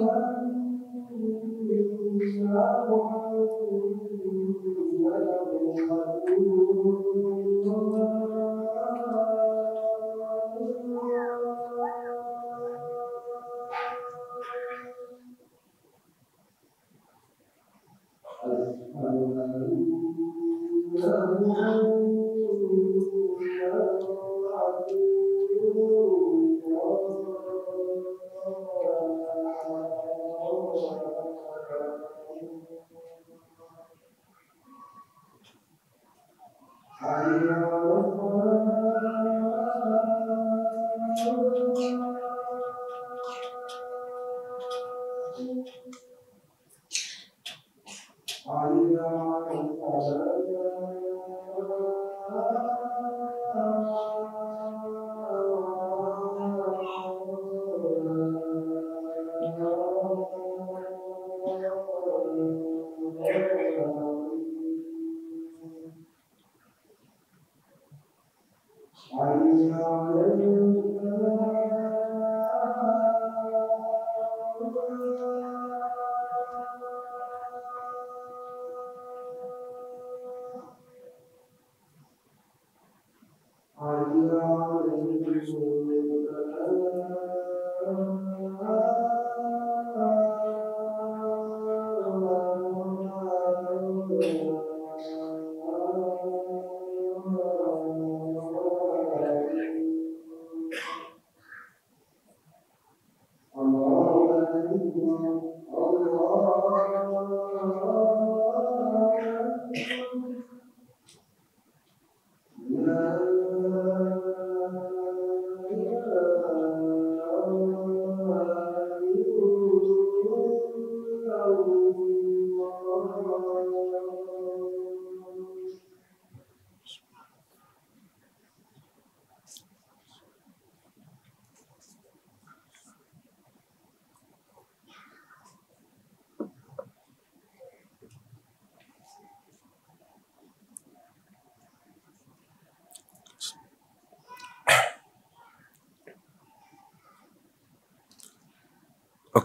Thank you.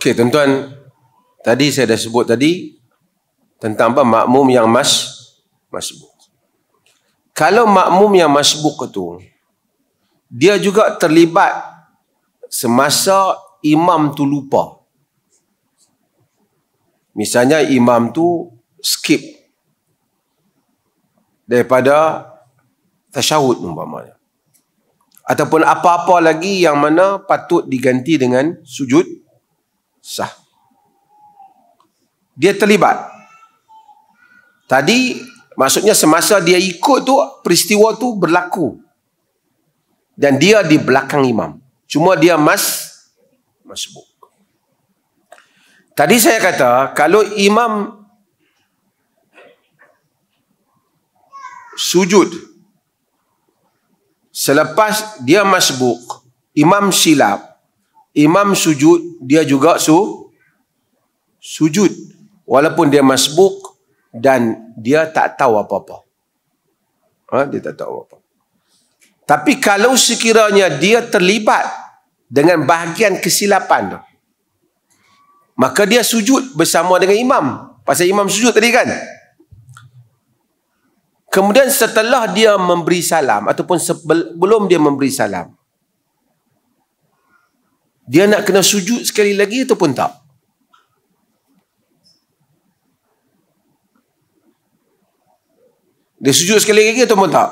Okey, tuan-tuan, tadi saya dah sebut tadi tentang apa makmum yang mas masbuk. Kalau makmum yang masbuk itu dia juga terlibat semasa imam tu lupa. Misalnya imam tu skip daripada tasyahud umpamanya. Ataupun apa-apa lagi yang mana patut diganti dengan sujud sah. Dia terlibat. Tadi maksudnya semasa dia ikut tu peristiwa tu berlaku. Dan dia di belakang imam. Cuma dia mas masbuk. Tadi saya kata kalau imam sujud selepas dia masbuk, imam silap imam sujud dia juga su sujud walaupun dia masbuk dan dia tak tahu apa-apa ha, dia tak tahu apa-apa tapi kalau sekiranya dia terlibat dengan bahagian kesilapan maka dia sujud bersama dengan imam pasal imam sujud tadi kan kemudian setelah dia memberi salam ataupun sebelum dia memberi salam dia nak kena sujud sekali lagi ataupun tak? Dia sujud sekali lagi ataupun tak?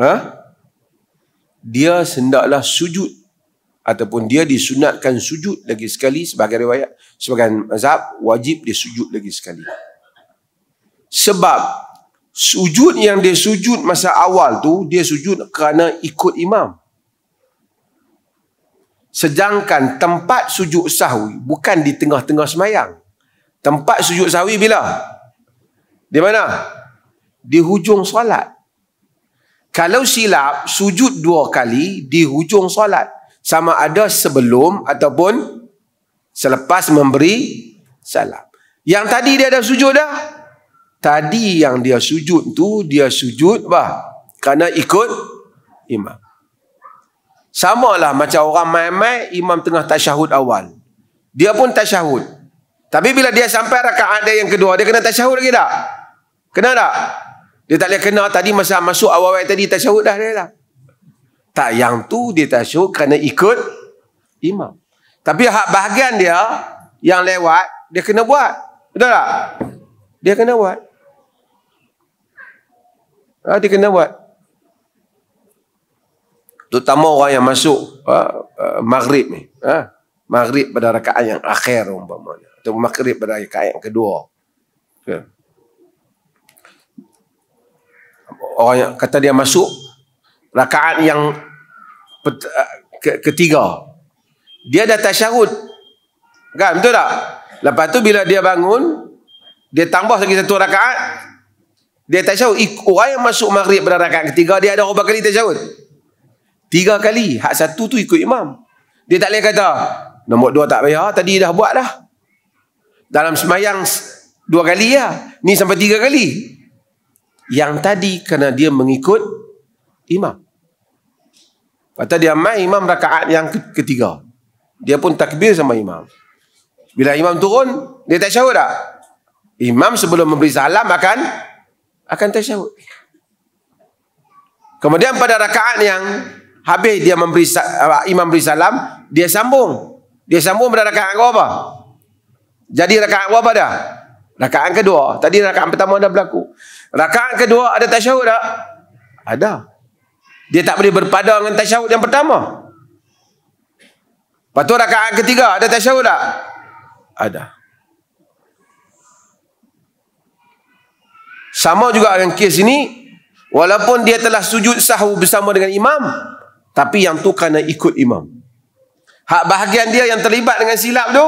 Ha? Dia sendaklah sujud ataupun dia disunatkan sujud lagi sekali sebagai riwayat sebagai mazhab wajib dia sujud lagi sekali. Sebab sujud yang dia sujud masa awal tu dia sujud kerana ikut imam. Sedangkan tempat sujud sahwi bukan di tengah-tengah semayang. Tempat sujud sahwi bila? Di mana? Di hujung solat. Kalau silap, sujud dua kali di hujung solat. Sama ada sebelum ataupun selepas memberi salam. Yang tadi dia dah sujud dah. Tadi yang dia sujud tu dia sujud bah. Kerana ikut imam. Sama lah macam orang main-main imam tengah tasyahud awal. Dia pun tasyahud. Tapi bila dia sampai rakaat dia yang kedua, dia kena tasyahud lagi tak? Kena tak? Dia tak boleh kena tadi masa masuk awal-awal tadi tasyahud dah dia lah. Tak yang tu dia tasyahud kerana ikut imam. Tapi hak bahagian dia yang lewat, dia kena buat. Betul tak? Dia kena buat. Ha, dia kena buat terutama orang yang masuk ha, uh, maghrib ni ha, maghrib pada rakaat yang akhir umpamanya atau maghrib pada rakaat yang kedua okay. Ya. orang yang kata dia masuk rakaat yang ha, ketiga dia dah tasyahud kan betul tak lepas tu bila dia bangun dia tambah lagi satu rakaat dia tasyahud orang yang masuk maghrib pada rakaat ketiga dia ada berapa kali tasyahud Tiga kali. Hak satu tu ikut imam. Dia tak boleh kata, nombor dua tak payah. Tadi dah buat dah. Dalam semayang dua kali ya. Ni sampai tiga kali. Yang tadi kerana dia mengikut imam. Kata dia main imam rakaat yang ketiga. Dia pun takbir sama imam. Bila imam turun, dia tak syahut tak? Imam sebelum memberi salam akan akan tak tersyahut. Kemudian pada rakaat yang Habis dia memberi imam beri salam, dia sambung. Dia sambung pada rakaat apa? Jadi rakaat apa dah? Rakaat kedua. Tadi rakaat pertama dah berlaku. Rakaat kedua ada tasyahud tak? Ada. Dia tak boleh berpadang dengan tasyahud yang pertama. Lepas tu rakaat ketiga ada tasyahud tak? Ada. Sama juga dengan kes ini. Walaupun dia telah sujud sahu bersama dengan imam. Tapi yang tu kena ikut imam. Hak bahagian dia yang terlibat dengan silap tu.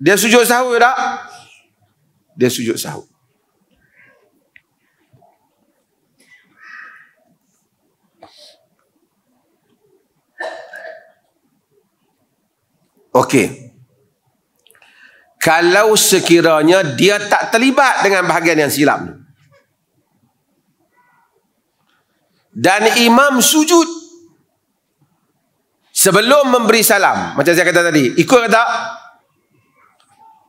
Dia sujud sahur tak? Dia sujud sahur. Okey. Kalau sekiranya dia tak terlibat dengan bahagian yang silap tu. dan imam sujud sebelum memberi salam macam saya kata tadi ikut kata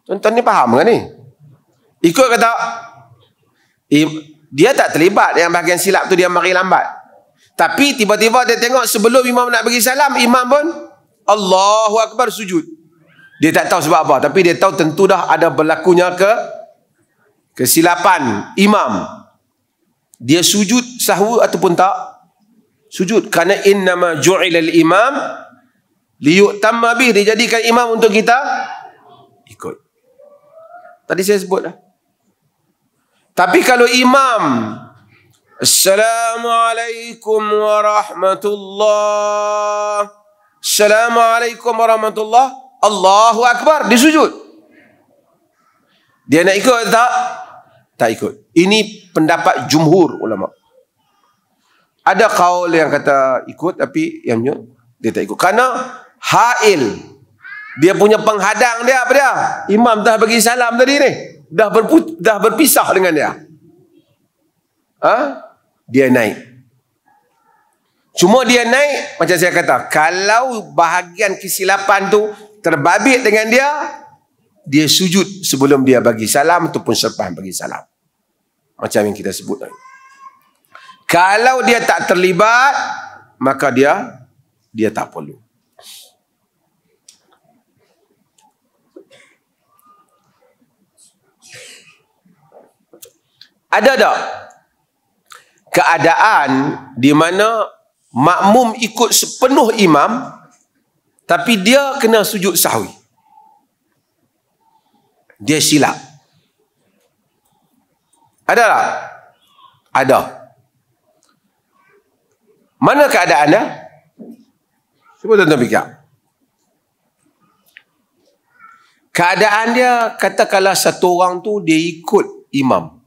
tuan-tuan ni faham kan ni ikut kata dia tak terlibat yang bahagian silap tu dia mari lambat tapi tiba-tiba dia tengok sebelum imam nak bagi salam imam pun Allahu akbar sujud dia tak tahu sebab apa tapi dia tahu tentu dah ada berlakunya ke kesilapan imam dia sujud sahwa ataupun tak sujud kerana innama ju'ilal imam liyutamma bih dia jadikan imam untuk kita ikut tadi saya sebut dah tapi kalau imam Assalamualaikum warahmatullahi Assalamualaikum warahmatullahi Allahu Akbar Dia sujud Dia nak ikut tak? tak ikut. Ini pendapat jumhur ulama. Ada kaul yang kata ikut tapi yang menyut, dia tak ikut. Karena hail. Dia punya penghadang dia apa dia? Imam dah bagi salam tadi ni. Dah, berpu, dah berpisah dengan dia. Ha? Dia naik. Cuma dia naik macam saya kata. Kalau bahagian kesilapan tu terbabit dengan dia, dia sujud sebelum dia bagi salam ataupun selepas bagi salam. Macam yang kita sebut tadi. Kalau dia tak terlibat, maka dia dia tak perlu. Ada tak keadaan di mana makmum ikut sepenuh imam tapi dia kena sujud sahwi? dia silap. Ada tak? Ada. Mana keadaan dia? Cuba tuan-tuan fikir. Keadaan dia, katakanlah satu orang tu dia ikut imam.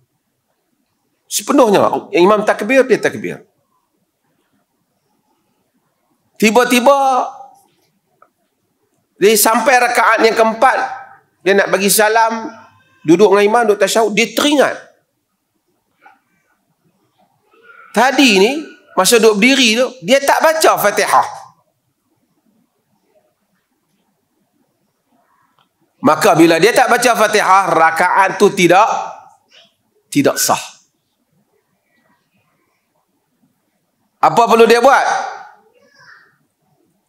Sepenuhnya. Imam tak kebir, dia tak kebir. Tiba-tiba, dia sampai rakaat yang keempat, dia nak bagi salam duduk dengan imam duduk tasyahud dia teringat tadi ni masa duduk berdiri tu dia tak baca fatihah maka bila dia tak baca fatihah rakaat tu tidak tidak sah apa perlu dia buat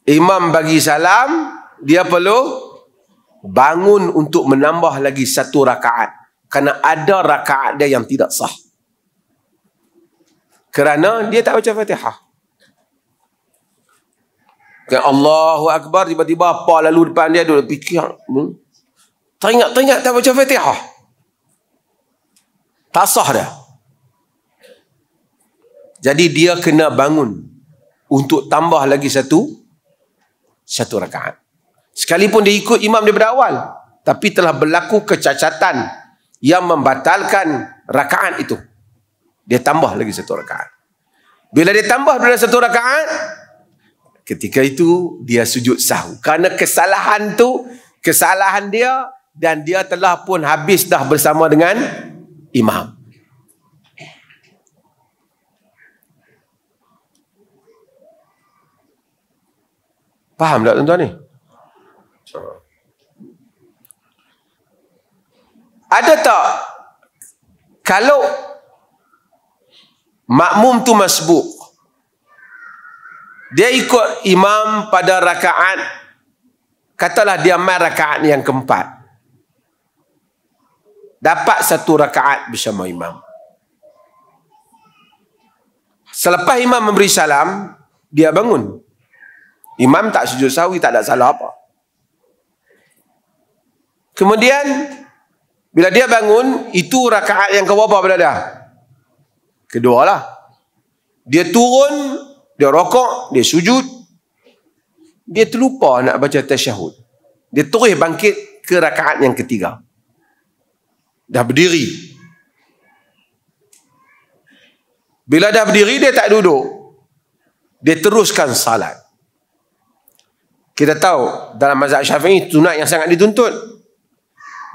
imam bagi salam dia perlu bangun untuk menambah lagi satu rakaat kerana ada rakaat dia yang tidak sah kerana dia tak baca Fatihah kan Allahu akbar tiba-tiba apa lalu depan dia dia fikir hmm? teringat-teringat tak baca Fatihah tak sah dah jadi dia kena bangun untuk tambah lagi satu satu rakaat Sekalipun dia ikut imam daripada awal. Tapi telah berlaku kecacatan yang membatalkan rakaat itu. Dia tambah lagi satu rakaat. Bila dia tambah pada satu rakaat, ketika itu dia sujud sahu. Karena kesalahan tu kesalahan dia dan dia telah pun habis dah bersama dengan imam. Faham tak tuan-tuan ni? -tuan? Ada tak kalau makmum tu masbuk dia ikut imam pada rakaat katalah dia mai rakaat yang keempat dapat satu rakaat bersama imam selepas imam memberi salam dia bangun imam tak sujud sawi tak ada salah apa Kemudian bila dia bangun, itu rakaat yang keberapa pada dah? Kedua lah. Dia turun, dia rokok, dia sujud. Dia terlupa nak baca tasyahud. Dia terus bangkit ke rakaat yang ketiga. Dah berdiri. Bila dah berdiri, dia tak duduk. Dia teruskan salat. Kita tahu dalam mazhab syafi'i tunat yang sangat dituntut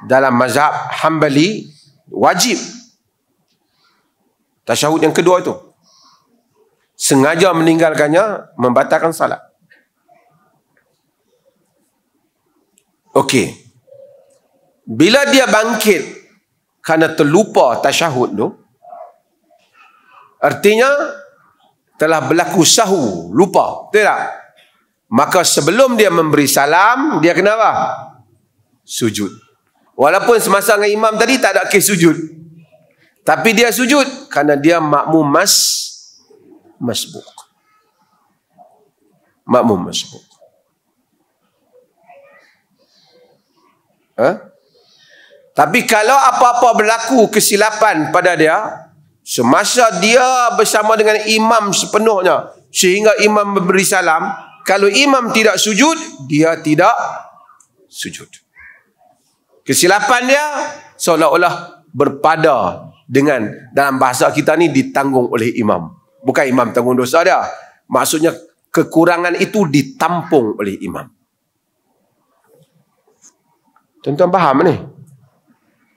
dalam mazhab Hanbali wajib tasyahud yang kedua itu sengaja meninggalkannya membatalkan salat okey bila dia bangkit kerana terlupa tasyahud tu artinya telah berlaku sahu lupa betul tak maka sebelum dia memberi salam dia kena apa sujud Walaupun semasa dengan imam tadi tak ada kes sujud. Tapi dia sujud kerana dia makmum mas masbuk. Makmum masbuk. Huh? Ha? Tapi kalau apa-apa berlaku kesilapan pada dia, semasa dia bersama dengan imam sepenuhnya, sehingga imam memberi salam, kalau imam tidak sujud, dia tidak sujud. Kesilapan dia seolah-olah berpada dengan dalam bahasa kita ni ditanggung oleh imam. Bukan imam tanggung dosa dia. Maksudnya kekurangan itu ditampung oleh imam. Tuan-tuan faham ni?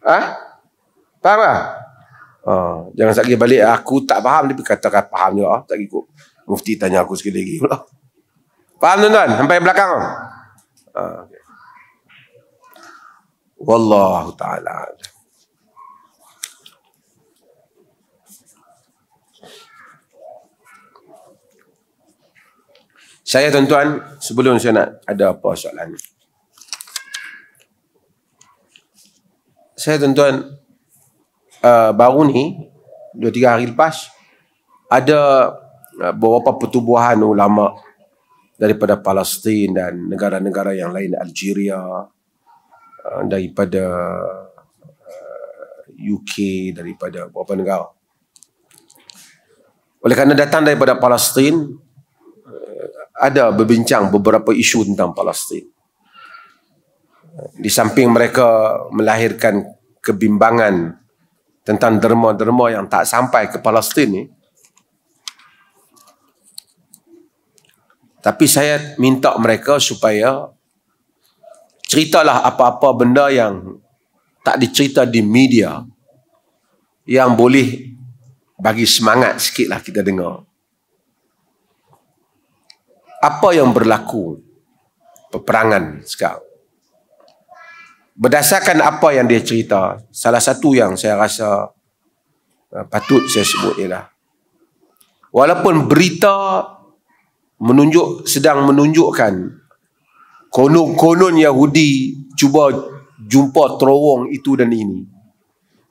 Ha? Faham tak? Ha, jangan sakit balik. Aku tak faham. Tapi katakan faham juga. Tak ikut. Mufti tanya aku sekali lagi. Faham tuan-tuan? Sampai belakang. Ha, okay. Wallahu ta'ala Saya tuan-tuan, sebelum saya nak ada apa soalan Saya tuan-tuan, uh, baru ni, dua tiga hari lepas, ada uh, beberapa pertubuhan ulama daripada Palestin dan negara-negara yang lain Algeria, Uh, daripada UK uh, daripada beberapa negara. Oleh kerana datang daripada Palestin uh, ada berbincang beberapa isu tentang Palestin. Di samping mereka melahirkan kebimbangan tentang derma-derma yang tak sampai ke Palestin ni. Tapi saya minta mereka supaya ceritalah apa-apa benda yang tak dicerita di media yang boleh bagi semangat sikitlah kita dengar. Apa yang berlaku peperangan sekarang? Berdasarkan apa yang dia cerita, salah satu yang saya rasa eh, patut saya sebut ialah walaupun berita menunjuk sedang menunjukkan konon-konon Yahudi cuba jumpa terowong itu dan ini.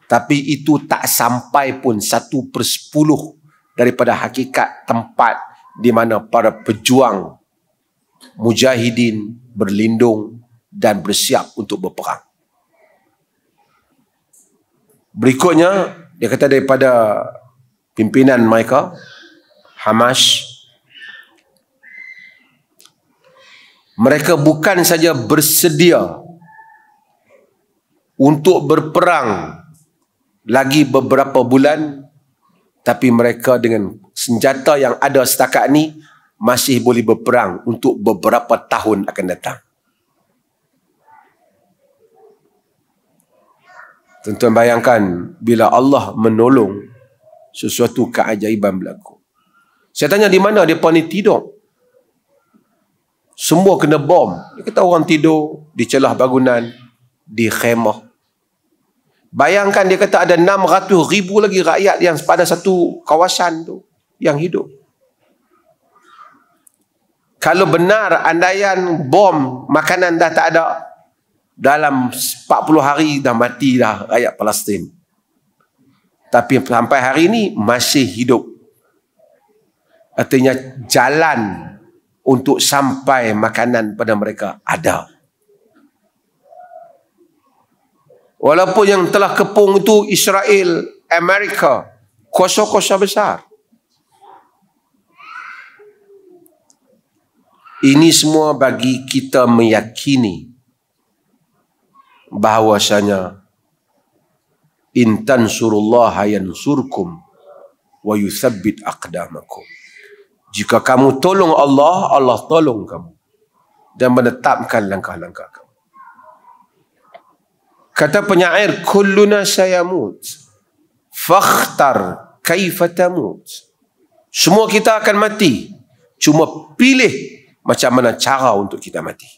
Tapi itu tak sampai pun satu persepuluh daripada hakikat tempat di mana para pejuang mujahidin berlindung dan bersiap untuk berperang. Berikutnya, dia kata daripada pimpinan mereka, Hamas, Mereka bukan saja bersedia untuk berperang lagi beberapa bulan tapi mereka dengan senjata yang ada setakat ni masih boleh berperang untuk beberapa tahun akan datang. Tentu bayangkan bila Allah menolong sesuatu keajaiban berlaku. Saya tanya di mana dia ni tidur? Semua kena bom. Dia kata orang tidur di celah bangunan, di khemah. Bayangkan dia kata ada 600 ribu lagi rakyat yang pada satu kawasan tu yang hidup. Kalau benar andaian bom, makanan dah tak ada. Dalam 40 hari dah mati dah rakyat Palestin. Tapi sampai hari ini masih hidup. Artinya jalan untuk sampai makanan pada mereka ada. Walaupun yang telah kepung itu Israel, Amerika, kuasa-kuasa besar. Ini semua bagi kita meyakini bahawasanya intan surullah yansurkum wa yuthabbit aqdamakum. Jika kamu tolong Allah, Allah tolong kamu. Dan menetapkan langkah-langkah kamu. Kata penyair, Kulluna sayamut. Fakhtar kaifatamut. Semua kita akan mati. Cuma pilih macam mana cara untuk kita mati.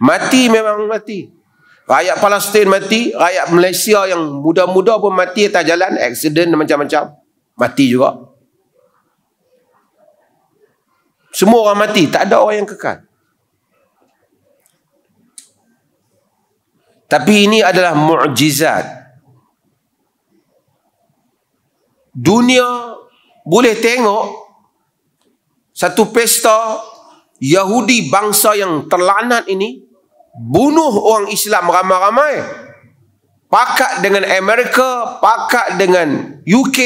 Mati memang mati. Rakyat Palestin mati. Rakyat Malaysia yang muda-muda pun mati atas jalan. Aksiden macam-macam. Mati juga. Semua orang mati, tak ada orang yang kekal. Tapi ini adalah mujizat. Dunia boleh tengok satu pesta Yahudi bangsa yang terlanat ini bunuh orang Islam ramai-ramai. Pakat dengan Amerika, pakat dengan UK,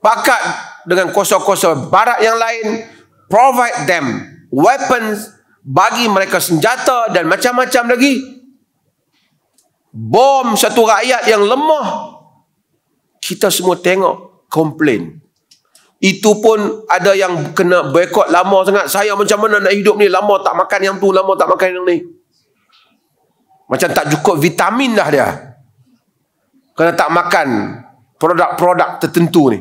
pakat dengan kosong-kosong barat yang lain provide them weapons, bagi mereka senjata dan macam-macam lagi. Bom satu rakyat yang lemah. Kita semua tengok komplain. Itu pun ada yang kena boycott lama sangat. Saya macam mana nak hidup ni? Lama tak makan yang tu, lama tak makan yang ni. Macam tak cukup vitamin dah dia. Kena tak makan produk-produk tertentu ni.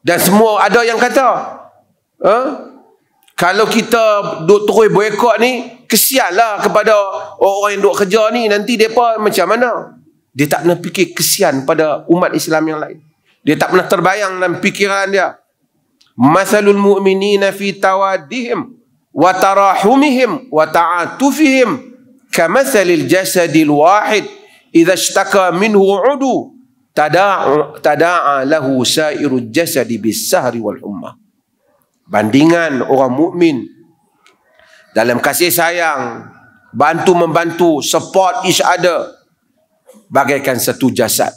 Dan semua ada yang kata. Huh? Eh, kalau kita duk terus boykot ni, kesianlah kepada orang-orang yang duk kerja ni. Nanti mereka macam mana? Dia tak pernah fikir kesian pada umat Islam yang lain. Dia tak pernah terbayang dalam fikiran dia. Masalul mu'minina fi tawadihim wa tarahumihim wa ta'atufihim kamathalil jasadil wahid idha ishtaka minhu udu tada'a tada'a ah, lahu sa'irul jasadi bisahri wal umma bandingan orang mukmin dalam kasih sayang bantu membantu support each other bagaikan satu jasad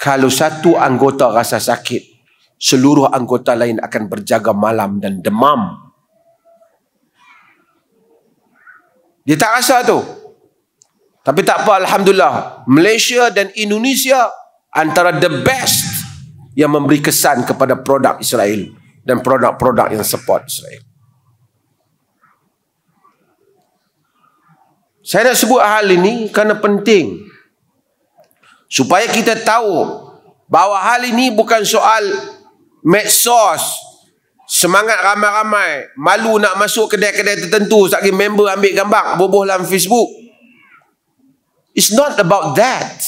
kalau satu anggota rasa sakit seluruh anggota lain akan berjaga malam dan demam dia tak rasa tu tapi tak apa Alhamdulillah Malaysia dan Indonesia Antara the best Yang memberi kesan kepada produk Israel Dan produk-produk yang support Israel Saya nak sebut hal ini kerana penting Supaya kita tahu Bahawa hal ini bukan soal Medsos Semangat ramai-ramai Malu nak masuk kedai-kedai tertentu Sebagai member ambil gambar Boboh dalam Facebook It's not about that,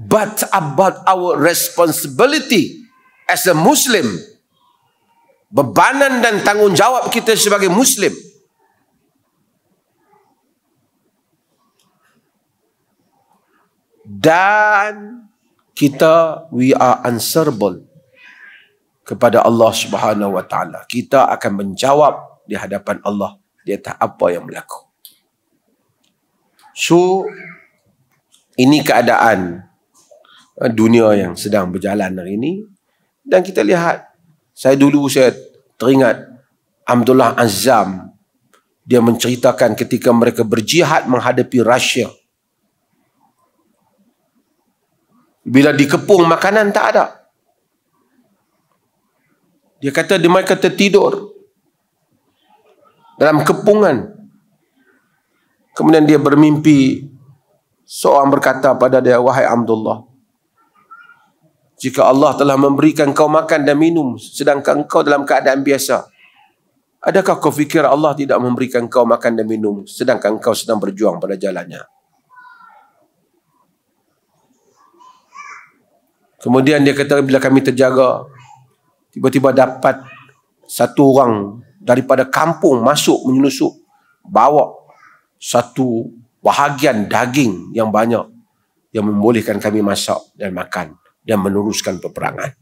but about our responsibility as a Muslim. Bebanan dan tanggungjawab kita sebagai Muslim. Dan kita, we are answerable kepada Allah subhanahu wa ta'ala. Kita akan menjawab di hadapan Allah di atas apa yang berlaku. So ini keadaan eh, dunia yang sedang berjalan hari ini dan kita lihat saya dulu saya teringat Abdullah Azam dia menceritakan ketika mereka berjihad menghadapi Rusia bila dikepung makanan tak ada dia kata mereka tertidur dalam kepungan Kemudian dia bermimpi seorang berkata pada dia wahai Abdullah jika Allah telah memberikan kau makan dan minum sedangkan kau dalam keadaan biasa adakah kau fikir Allah tidak memberikan kau makan dan minum sedangkan kau sedang berjuang pada jalannya kemudian dia kata bila kami terjaga tiba-tiba dapat satu orang daripada kampung masuk menyusup bawa satu bahagian daging yang banyak yang membolehkan kami masak dan makan dan meneruskan peperangan.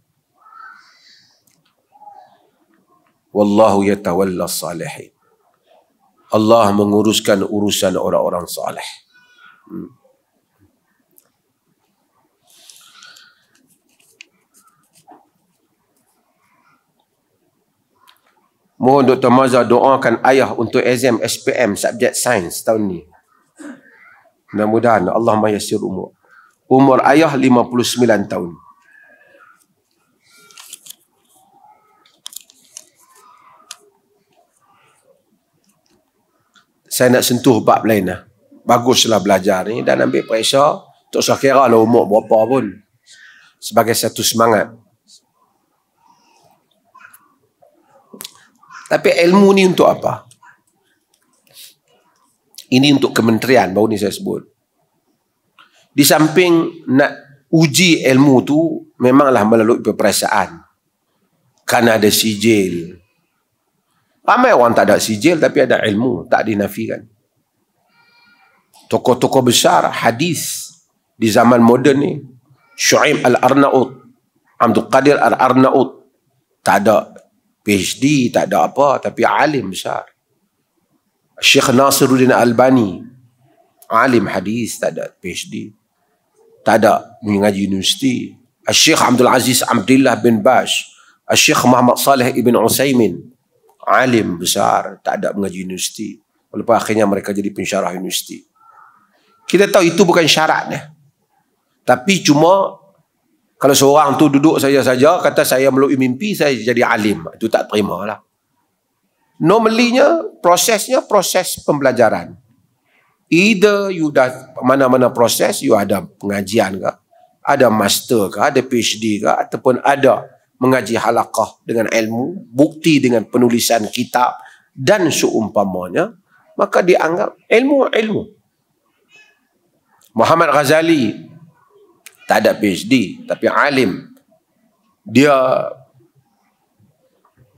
Wallahu yatawalla salihin. Allah menguruskan urusan orang-orang saleh. Hmm. Mohon Dr. Maza doakan ayah untuk exam SPM subjek sains tahun ni. Mudah-mudahan Allah mayasir umur. Umur ayah 59 tahun. Saya nak sentuh bab lain lah. Baguslah belajar ni dan ambil periksa. Tak usah kira lah umur berapa pun. Sebagai satu semangat. Tapi ilmu ni untuk apa? Ini untuk kementerian baru ni saya sebut. Di samping nak uji ilmu tu memanglah melalui perperasaan. Karena ada sijil. Ramai orang tak ada sijil tapi ada ilmu. Tak dinafikan. Tokoh-tokoh besar hadis di zaman moden ni. Shu'im al arna'ut. Abdul Qadir al arna'ut. Tak ada PhD tak ada apa tapi alim besar Syekh Nasiruddin Albani alim hadis tak ada PhD tak ada mengaji universiti Syekh Abdul Aziz Abdullah bin Bash Syekh Muhammad Saleh Ibn Usaimin alim besar tak ada mengaji universiti walaupun akhirnya mereka jadi pensyarah universiti kita tahu itu bukan syaratnya tapi cuma kalau seorang tu duduk saya saja, kata saya melalui mimpi, saya jadi alim. Itu tak terima lah. Normalnya, prosesnya proses pembelajaran. Either you dah mana-mana proses, you ada pengajian ke, ada master ke, ada PhD ke, ataupun ada mengaji halakah dengan ilmu, bukti dengan penulisan kitab, dan seumpamanya, maka dianggap ilmu-ilmu. Muhammad Ghazali tak ada PhD tapi alim dia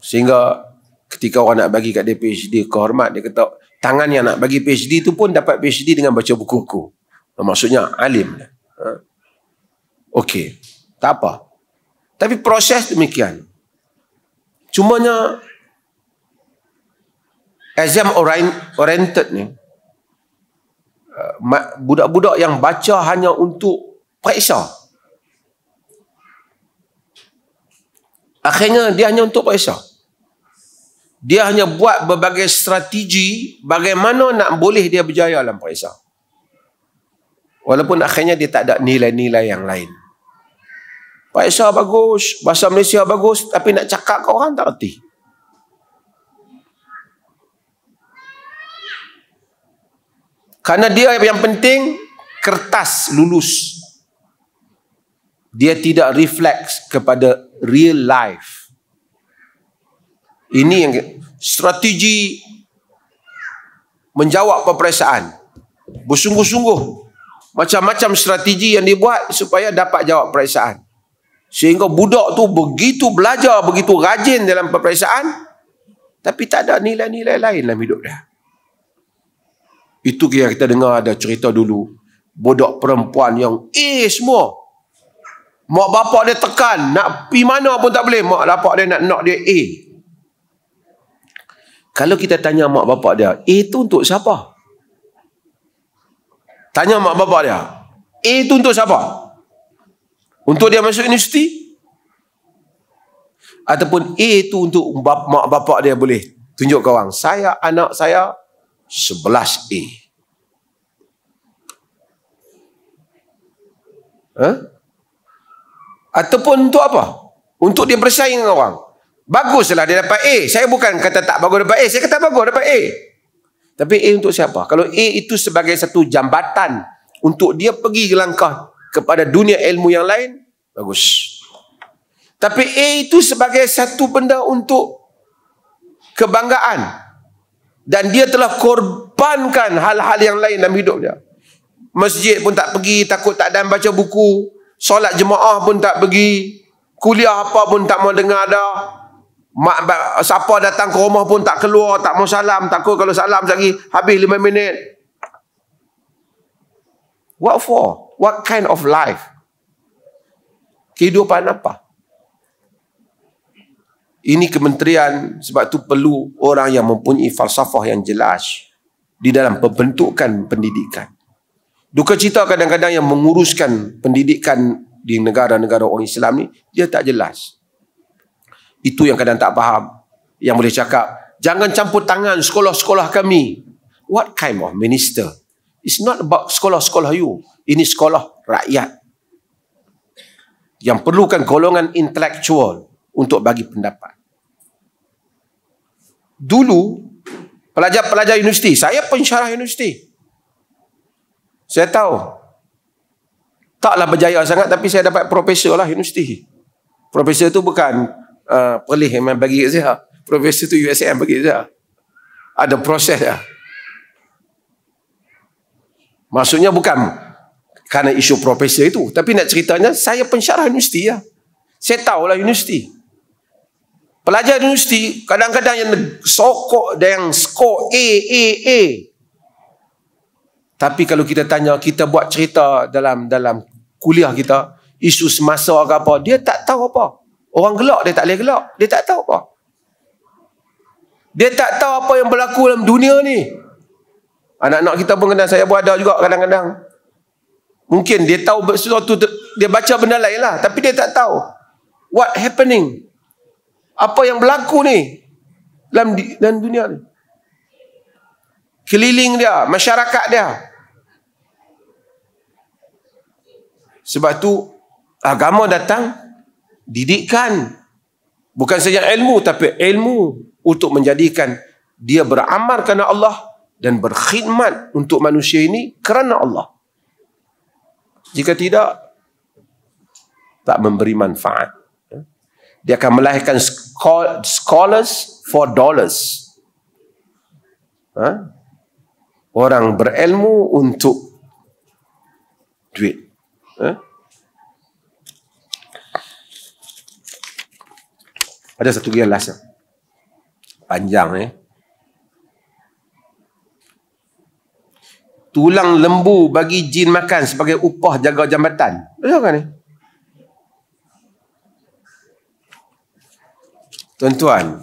sehingga ketika orang nak bagi kat dia PhD kehormat dia kata tangan yang nak bagi PhD tu pun dapat PhD dengan baca buku aku maksudnya alim ha? Okey, tak apa tapi proses demikian cumanya exam oriented ni uh, budak-budak yang baca hanya untuk periksa. Akhirnya dia hanya untuk periksa. Dia hanya buat berbagai strategi bagaimana nak boleh dia berjaya dalam periksa. Walaupun akhirnya dia tak ada nilai-nilai yang lain. Paisa bagus, bahasa Malaysia bagus tapi nak cakap ke orang tak reti. Karena dia yang penting kertas lulus dia tidak refleks kepada real life. Ini yang strategi menjawab peperiksaan. Bersungguh-sungguh. Macam-macam strategi yang dibuat supaya dapat jawab peperiksaan. Sehingga budak tu begitu belajar, begitu rajin dalam peperiksaan. Tapi tak ada nilai-nilai lain dalam hidup dia. Itu yang kita dengar ada cerita dulu. Budak perempuan yang A semua. Mak bapak dia tekan. Nak pi mana pun tak boleh. Mak bapak dia nak nak dia A. Kalau kita tanya mak bapak dia, A tu untuk siapa? Tanya mak bapak dia, A tu untuk siapa? Untuk dia masuk universiti? Ataupun A tu untuk mak bapak dia boleh tunjuk ke orang. Saya, anak saya, 11 A. Huh? Ataupun untuk apa? Untuk dia bersaing dengan orang. Baguslah dia dapat A. Saya bukan kata tak bagus dapat A. Saya kata bagus dapat A. Tapi A untuk siapa? Kalau A itu sebagai satu jambatan untuk dia pergi langkah kepada dunia ilmu yang lain, bagus. Tapi A itu sebagai satu benda untuk kebanggaan dan dia telah korbankan hal-hal yang lain dalam hidup dia. Masjid pun tak pergi, takut tak dan baca buku, Solat jemaah pun tak pergi. Kuliah apa pun tak mau dengar dah. Mak, siapa datang ke rumah pun tak keluar, tak mau salam. Takut kalau salam lagi habis lima minit. What for? What kind of life? Kehidupan apa? Ini kementerian sebab tu perlu orang yang mempunyai falsafah yang jelas di dalam pembentukan pendidikan. Duka cita kadang-kadang yang menguruskan pendidikan di negara-negara orang Islam ni, dia tak jelas. Itu yang kadang tak faham. Yang boleh cakap, jangan campur tangan sekolah-sekolah kami. What kind of minister? It's not about sekolah-sekolah you. Ini sekolah rakyat. Yang perlukan golongan intelektual untuk bagi pendapat. Dulu, pelajar-pelajar universiti, saya pensyarah universiti. Saya tahu. Taklah berjaya sangat tapi saya dapat profesor lah universiti. Profesor tu bukan uh, pelih yang bagi saya. Profesor tu USM bagi saya. Ada proses lah. Maksudnya bukan kerana isu profesor itu. Tapi nak ceritanya, saya pensyarah universiti lah. Saya tahulah universiti. Pelajar universiti, kadang-kadang yang sokok dan yang skor A, A, A. Tapi kalau kita tanya, kita buat cerita dalam dalam kuliah kita, isu semasa ke apa, dia tak tahu apa. Orang gelak, dia tak boleh gelak. Dia tak tahu apa. Dia tak tahu apa yang berlaku dalam dunia ni. Anak-anak kita pun kenal saya pun juga kadang-kadang. Mungkin dia tahu sesuatu, dia baca benda lain lah. Tapi dia tak tahu. What happening? Apa yang berlaku ni? Dalam, dalam dunia ni keliling dia, masyarakat dia. Sebab tu agama datang didikan bukan saja ilmu tapi ilmu untuk menjadikan dia beramal kerana Allah dan berkhidmat untuk manusia ini kerana Allah. Jika tidak tak memberi manfaat. Dia akan melahirkan scholars for dollars. Ha? orang berilmu untuk duit. Eh? Ada satu lagi yang last. Panjang eh. Tulang lembu bagi jin makan sebagai upah jaga jambatan. Betul kan ni? Eh? Tuan-tuan,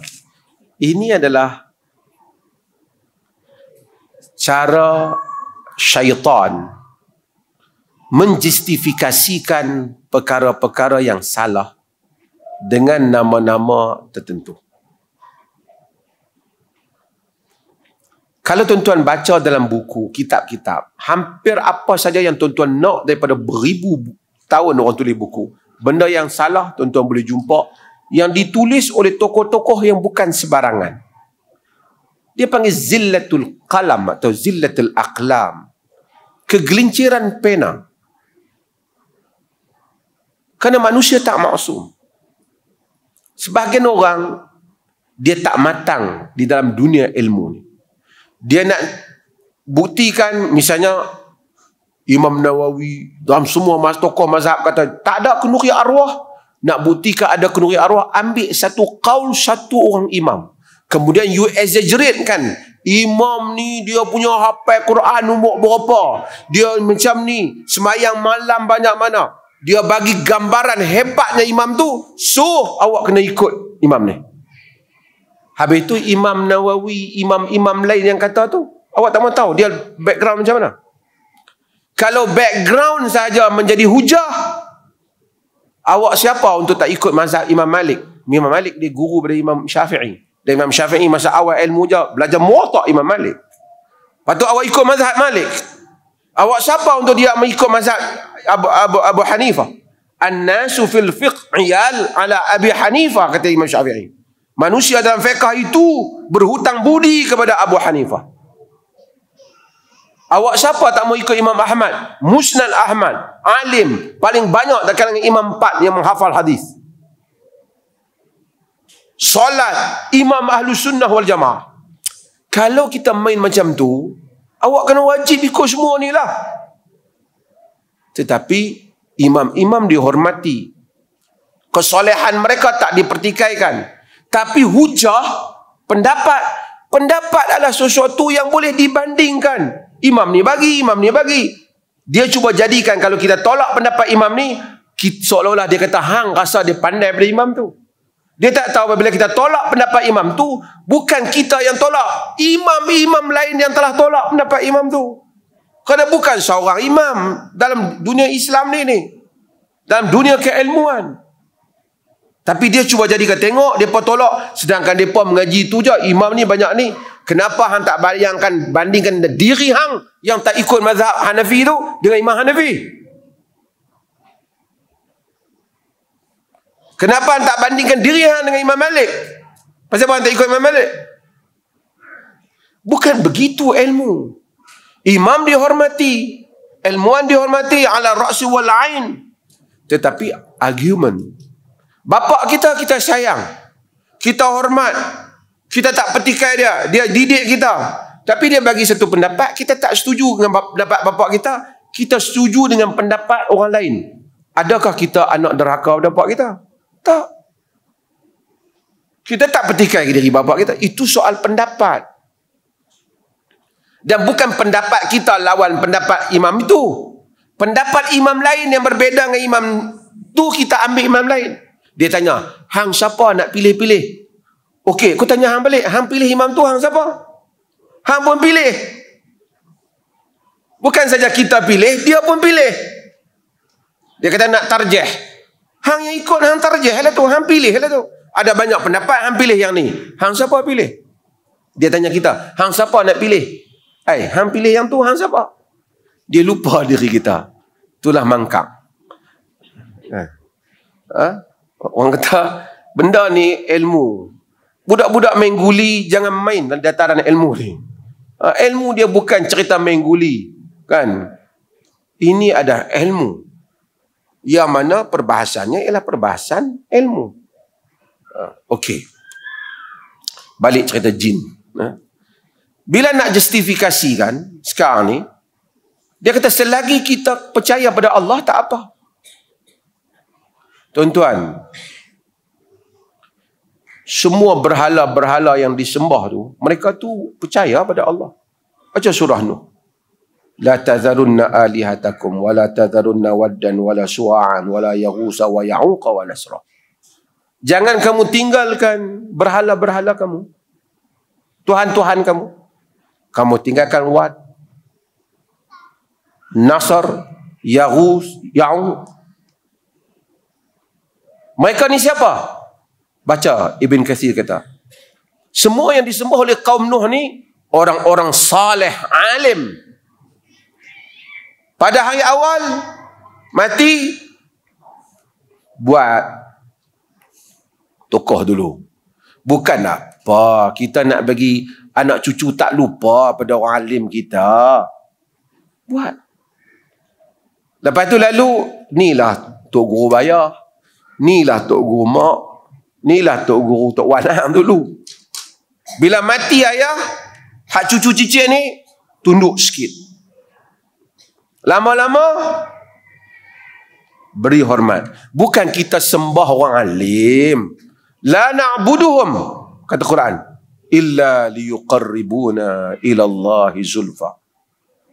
ini adalah cara syaitan menjustifikasikan perkara-perkara yang salah dengan nama-nama tertentu. Kalau tuan-tuan baca dalam buku, kitab-kitab, hampir apa saja yang tuan-tuan nak daripada beribu tahun orang tulis buku, benda yang salah tuan-tuan boleh jumpa yang ditulis oleh tokoh-tokoh yang bukan sebarangan. Dia panggil zillatul qalam atau zillatul aqlam. Kegelinciran pena. Kerana manusia tak maksum. Sebahagian orang, dia tak matang di dalam dunia ilmu Dia nak buktikan misalnya Imam Nawawi dalam semua mas tokoh mazhab kata tak ada kenuri arwah nak buktikan ada kenuri arwah ambil satu kaul satu orang imam Kemudian you exaggerate kan. Imam ni dia punya hafal Quran umur berapa. Dia macam ni. Semayang malam banyak mana. Dia bagi gambaran hebatnya imam tu. So awak kena ikut imam ni. Habis tu imam Nawawi, imam-imam lain yang kata tu. Awak tak mahu tahu dia background macam mana. Kalau background saja menjadi hujah. Awak siapa untuk tak ikut mazhab Imam Malik? Imam Malik dia guru pada Imam Syafi'i. Dan Imam Syafi'i masa awal ilmu je belajar muatak Imam Malik. Patut awak ikut mazhab Malik. Awak siapa untuk dia mengikut mazhab Abu, Abu, Abu Hanifah? An-nasu fil fiqhiyal ala Abi Hanifah kata Imam Syafi'i. Manusia dalam fiqh itu berhutang budi kepada Abu Hanifah. Awak siapa tak mau ikut Imam Ahmad? Musnad Ahmad. Alim. Paling banyak dalam kalangan Imam 4 yang menghafal hadis solat imam ahlu sunnah wal jamaah kalau kita main macam tu awak kena wajib ikut semua ni lah tetapi imam-imam dihormati kesolehan mereka tak dipertikaikan tapi hujah pendapat pendapat adalah sesuatu yang boleh dibandingkan imam ni bagi imam ni bagi dia cuba jadikan kalau kita tolak pendapat imam ni seolah-olah dia kata hang rasa dia pandai pada imam tu dia tak tahu bila kita tolak pendapat imam tu, bukan kita yang tolak. Imam-imam lain yang telah tolak pendapat imam tu. Kerana bukan seorang imam dalam dunia Islam ni ni. Dalam dunia keilmuan. Tapi dia cuba jadi jadikan tengok, dia pun tolak. Sedangkan dia pun mengaji tu je, imam ni banyak ni. Kenapa hang tak bayangkan bandingkan diri hang yang tak ikut mazhab Hanafi tu dengan imam Hanafi. Kenapa tak bandingkan diri hang dengan Imam Malik? Pasal apa tak ikut Imam Malik? Bukan begitu ilmu. Imam dihormati. Ilmuan dihormati ala raksu wal ain. Tetapi argument. bapa kita, kita sayang. Kita hormat. Kita tak petikai dia. Dia didik kita. Tapi dia bagi satu pendapat, kita tak setuju dengan pendapat bapa kita. Kita setuju dengan pendapat orang lain. Adakah kita anak deraka pendapat kita? Tak. Kita tak petikan diri bapak kita. Itu soal pendapat. Dan bukan pendapat kita lawan pendapat imam itu. Pendapat imam lain yang berbeda dengan imam tu kita ambil imam lain. Dia tanya, hang siapa nak pilih-pilih? Okey, aku tanya hang balik. Hang pilih imam tu, hang siapa? Hang pun pilih. Bukan saja kita pilih, dia pun pilih. Dia kata nak tarjah. Hang yang ikut hang tarjah lah tu. Hang pilih lah tu. Ada banyak pendapat hang pilih yang ni. Hang siapa pilih? Dia tanya kita. Hang siapa nak pilih? Eh, hang pilih yang tu hang siapa? Dia lupa diri kita. Itulah mangkak. Eh. Ha? Orang kata, benda ni ilmu. Budak-budak main guli, jangan main dalam dataran ilmu ni. Ha, ilmu dia bukan cerita main guli. Kan? Ini adalah Ilmu yang mana perbahasannya ialah perbahasan ilmu. Ha, okey. Balik cerita jin. Ha. Bila nak justifikasikan sekarang ni, dia kata selagi kita percaya pada Allah, tak apa. Tuan-tuan, semua berhala-berhala yang disembah tu, mereka tu percaya pada Allah. Baca surah Nuh. لا تذرن آلهتكم ولا تذرن ودا ولا سواعا wa يغوس wa ونسرا Jangan kamu tinggalkan berhala-berhala kamu. Tuhan-Tuhan kamu. Kamu tinggalkan Wad. Nasr. Yahus. Ya'ung. Mereka ni siapa? Baca Ibn Kathir kata. Semua yang disembah oleh kaum Nuh ni. Orang-orang saleh, alim. Pada hari awal mati buat tokoh dulu. Bukan apa kita nak bagi anak cucu tak lupa pada orang alim kita. Buat. Lepas tu lalu nilah tok guru bayar. Nilah tok guru mak. Nilah tok guru tok walang dulu. Bila mati ayah, hak cucu cicit ni tunduk sikit. Lama-lama beri hormat. Bukan kita sembah orang alim. La na'buduhum kata Quran. Illa liyuqarribuna ila Allah zulfa.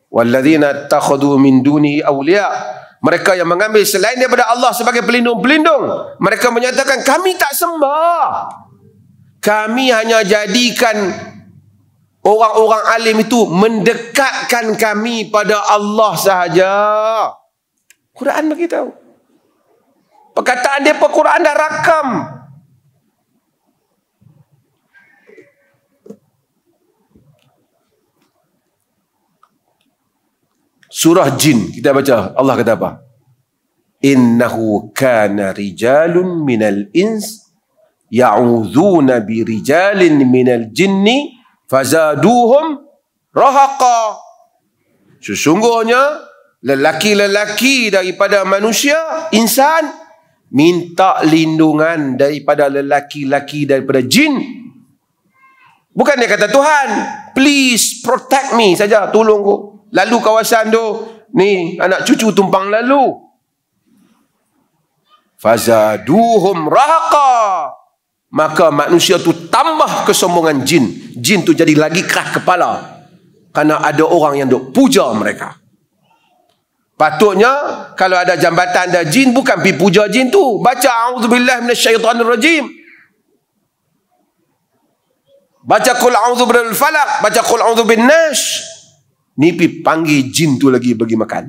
Walladzina takhudu min duni awliya. Mereka yang mengambil selain daripada Allah sebagai pelindung-pelindung. Mereka menyatakan kami tak sembah. Kami hanya jadikan Orang-orang alim itu mendekatkan kami pada Allah sahaja. Quran tahu. Perkataan dia Quran dah rakam. Surah Jin kita baca Allah kata apa? Innahu kana rijalun minal ins ya'udzuuna birijalin minal jinni fazaduhum rahaqa sesungguhnya lelaki-lelaki daripada manusia insan minta lindungan daripada lelaki-lelaki daripada jin bukan dia kata Tuhan please protect me saja tolong ku lalu kawasan tu ni anak cucu tumpang lalu fazaduhum rahaqa maka manusia tu tambah kesombongan jin jin tu jadi lagi keras kepala kerana ada orang yang duk puja mereka patutnya kalau ada jambatan ada jin bukan pi puja jin tu baca auzubillahi minasyaitonir rajim baca qul auzu birrul falaq baca qul auzu binnas ni pi panggil jin tu lagi bagi makan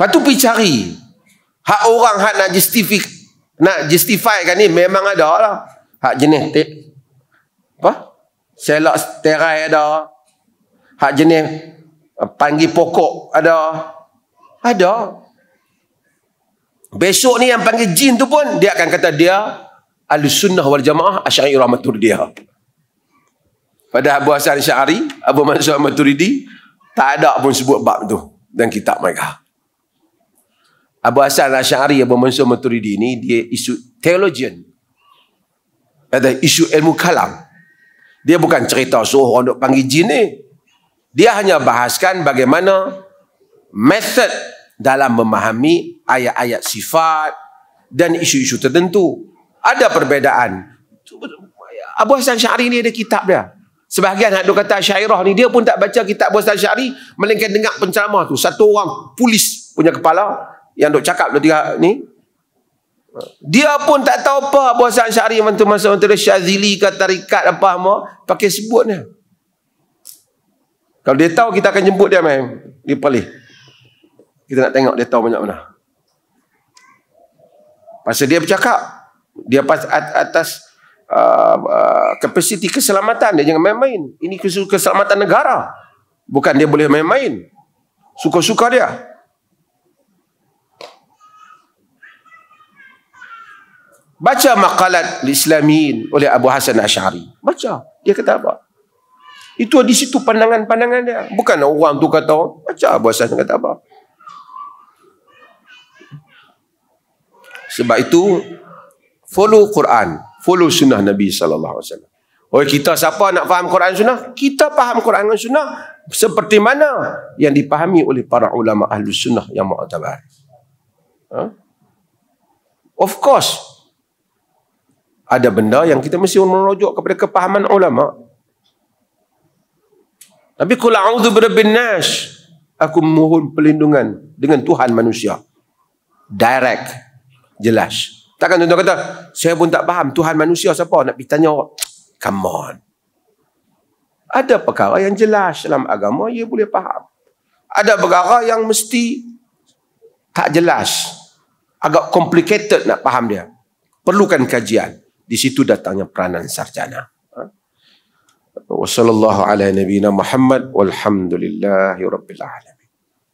Patut tu cari. Hak orang hak nak justifikasi nak justify kan ni memang ada lah hak jenis te, apa selak terai ada hak jenis eh, panggil pokok ada ada besok ni yang panggil jin tu pun dia akan kata dia ahli sunnah wal jamaah asyari rahmatul dia pada Abu Hassan Syari Abu Mansur Maturidi tak ada pun sebut bab tu dan kitab mereka Abu Hasan Asyari Abu Mansur Maturidi ini dia isu teologian ada isu ilmu kalam dia bukan cerita suruh orang panggil jin ni dia hanya bahaskan bagaimana method dalam memahami ayat-ayat sifat dan isu-isu tertentu ada perbezaan Abu Hasan Syari ni ada kitab dia sebahagian hak kata syairah ni dia pun tak baca kitab Abu Hasan Syari melainkan dengar penceramah tu satu orang polis punya kepala yang duk cakap tu tiga ni dia pun tak tahu apa bahasa Hasan Syari mantu masa antara Syazili ke tarikat apa semua pakai sebut dia. Kalau dia tahu kita akan jemput dia mem. Dia pelih. Kita nak tengok dia tahu banyak mana. Pasal dia bercakap dia pas atas uh, uh, kapasiti keselamatan dia jangan main-main. Ini keselamatan negara. Bukan dia boleh main-main. Suka-suka dia. Baca makalat Islamin oleh Abu Hasan Ash'ari. Baca. Dia kata apa? Itu di situ pandangan-pandangan dia. Bukan orang tu kata, baca Abu Hasan kata apa. Sebab itu, follow Quran. Follow sunnah Nabi SAW. Oh kita siapa nak faham Quran sunnah? Kita faham Quran dan sunnah seperti mana yang dipahami oleh para ulama ahli sunnah yang mu'tabar. Huh? Of course, ada benda yang kita mesti merujuk kepada kepahaman ulama. Tapi qul a'udzu birabbin nas. Aku mohon perlindungan dengan Tuhan manusia. Direct. Jelas. Takkan tuan-tuan kata, saya pun tak faham Tuhan manusia siapa nak pergi tanya Come on. Ada perkara yang jelas dalam agama, ia boleh faham. Ada perkara yang mesti tak jelas. Agak complicated nak faham dia. Perlukan kajian di situ datangnya peranan sarjana. Ha? Wassalamualaikum warahmatullahi wabarakatuh.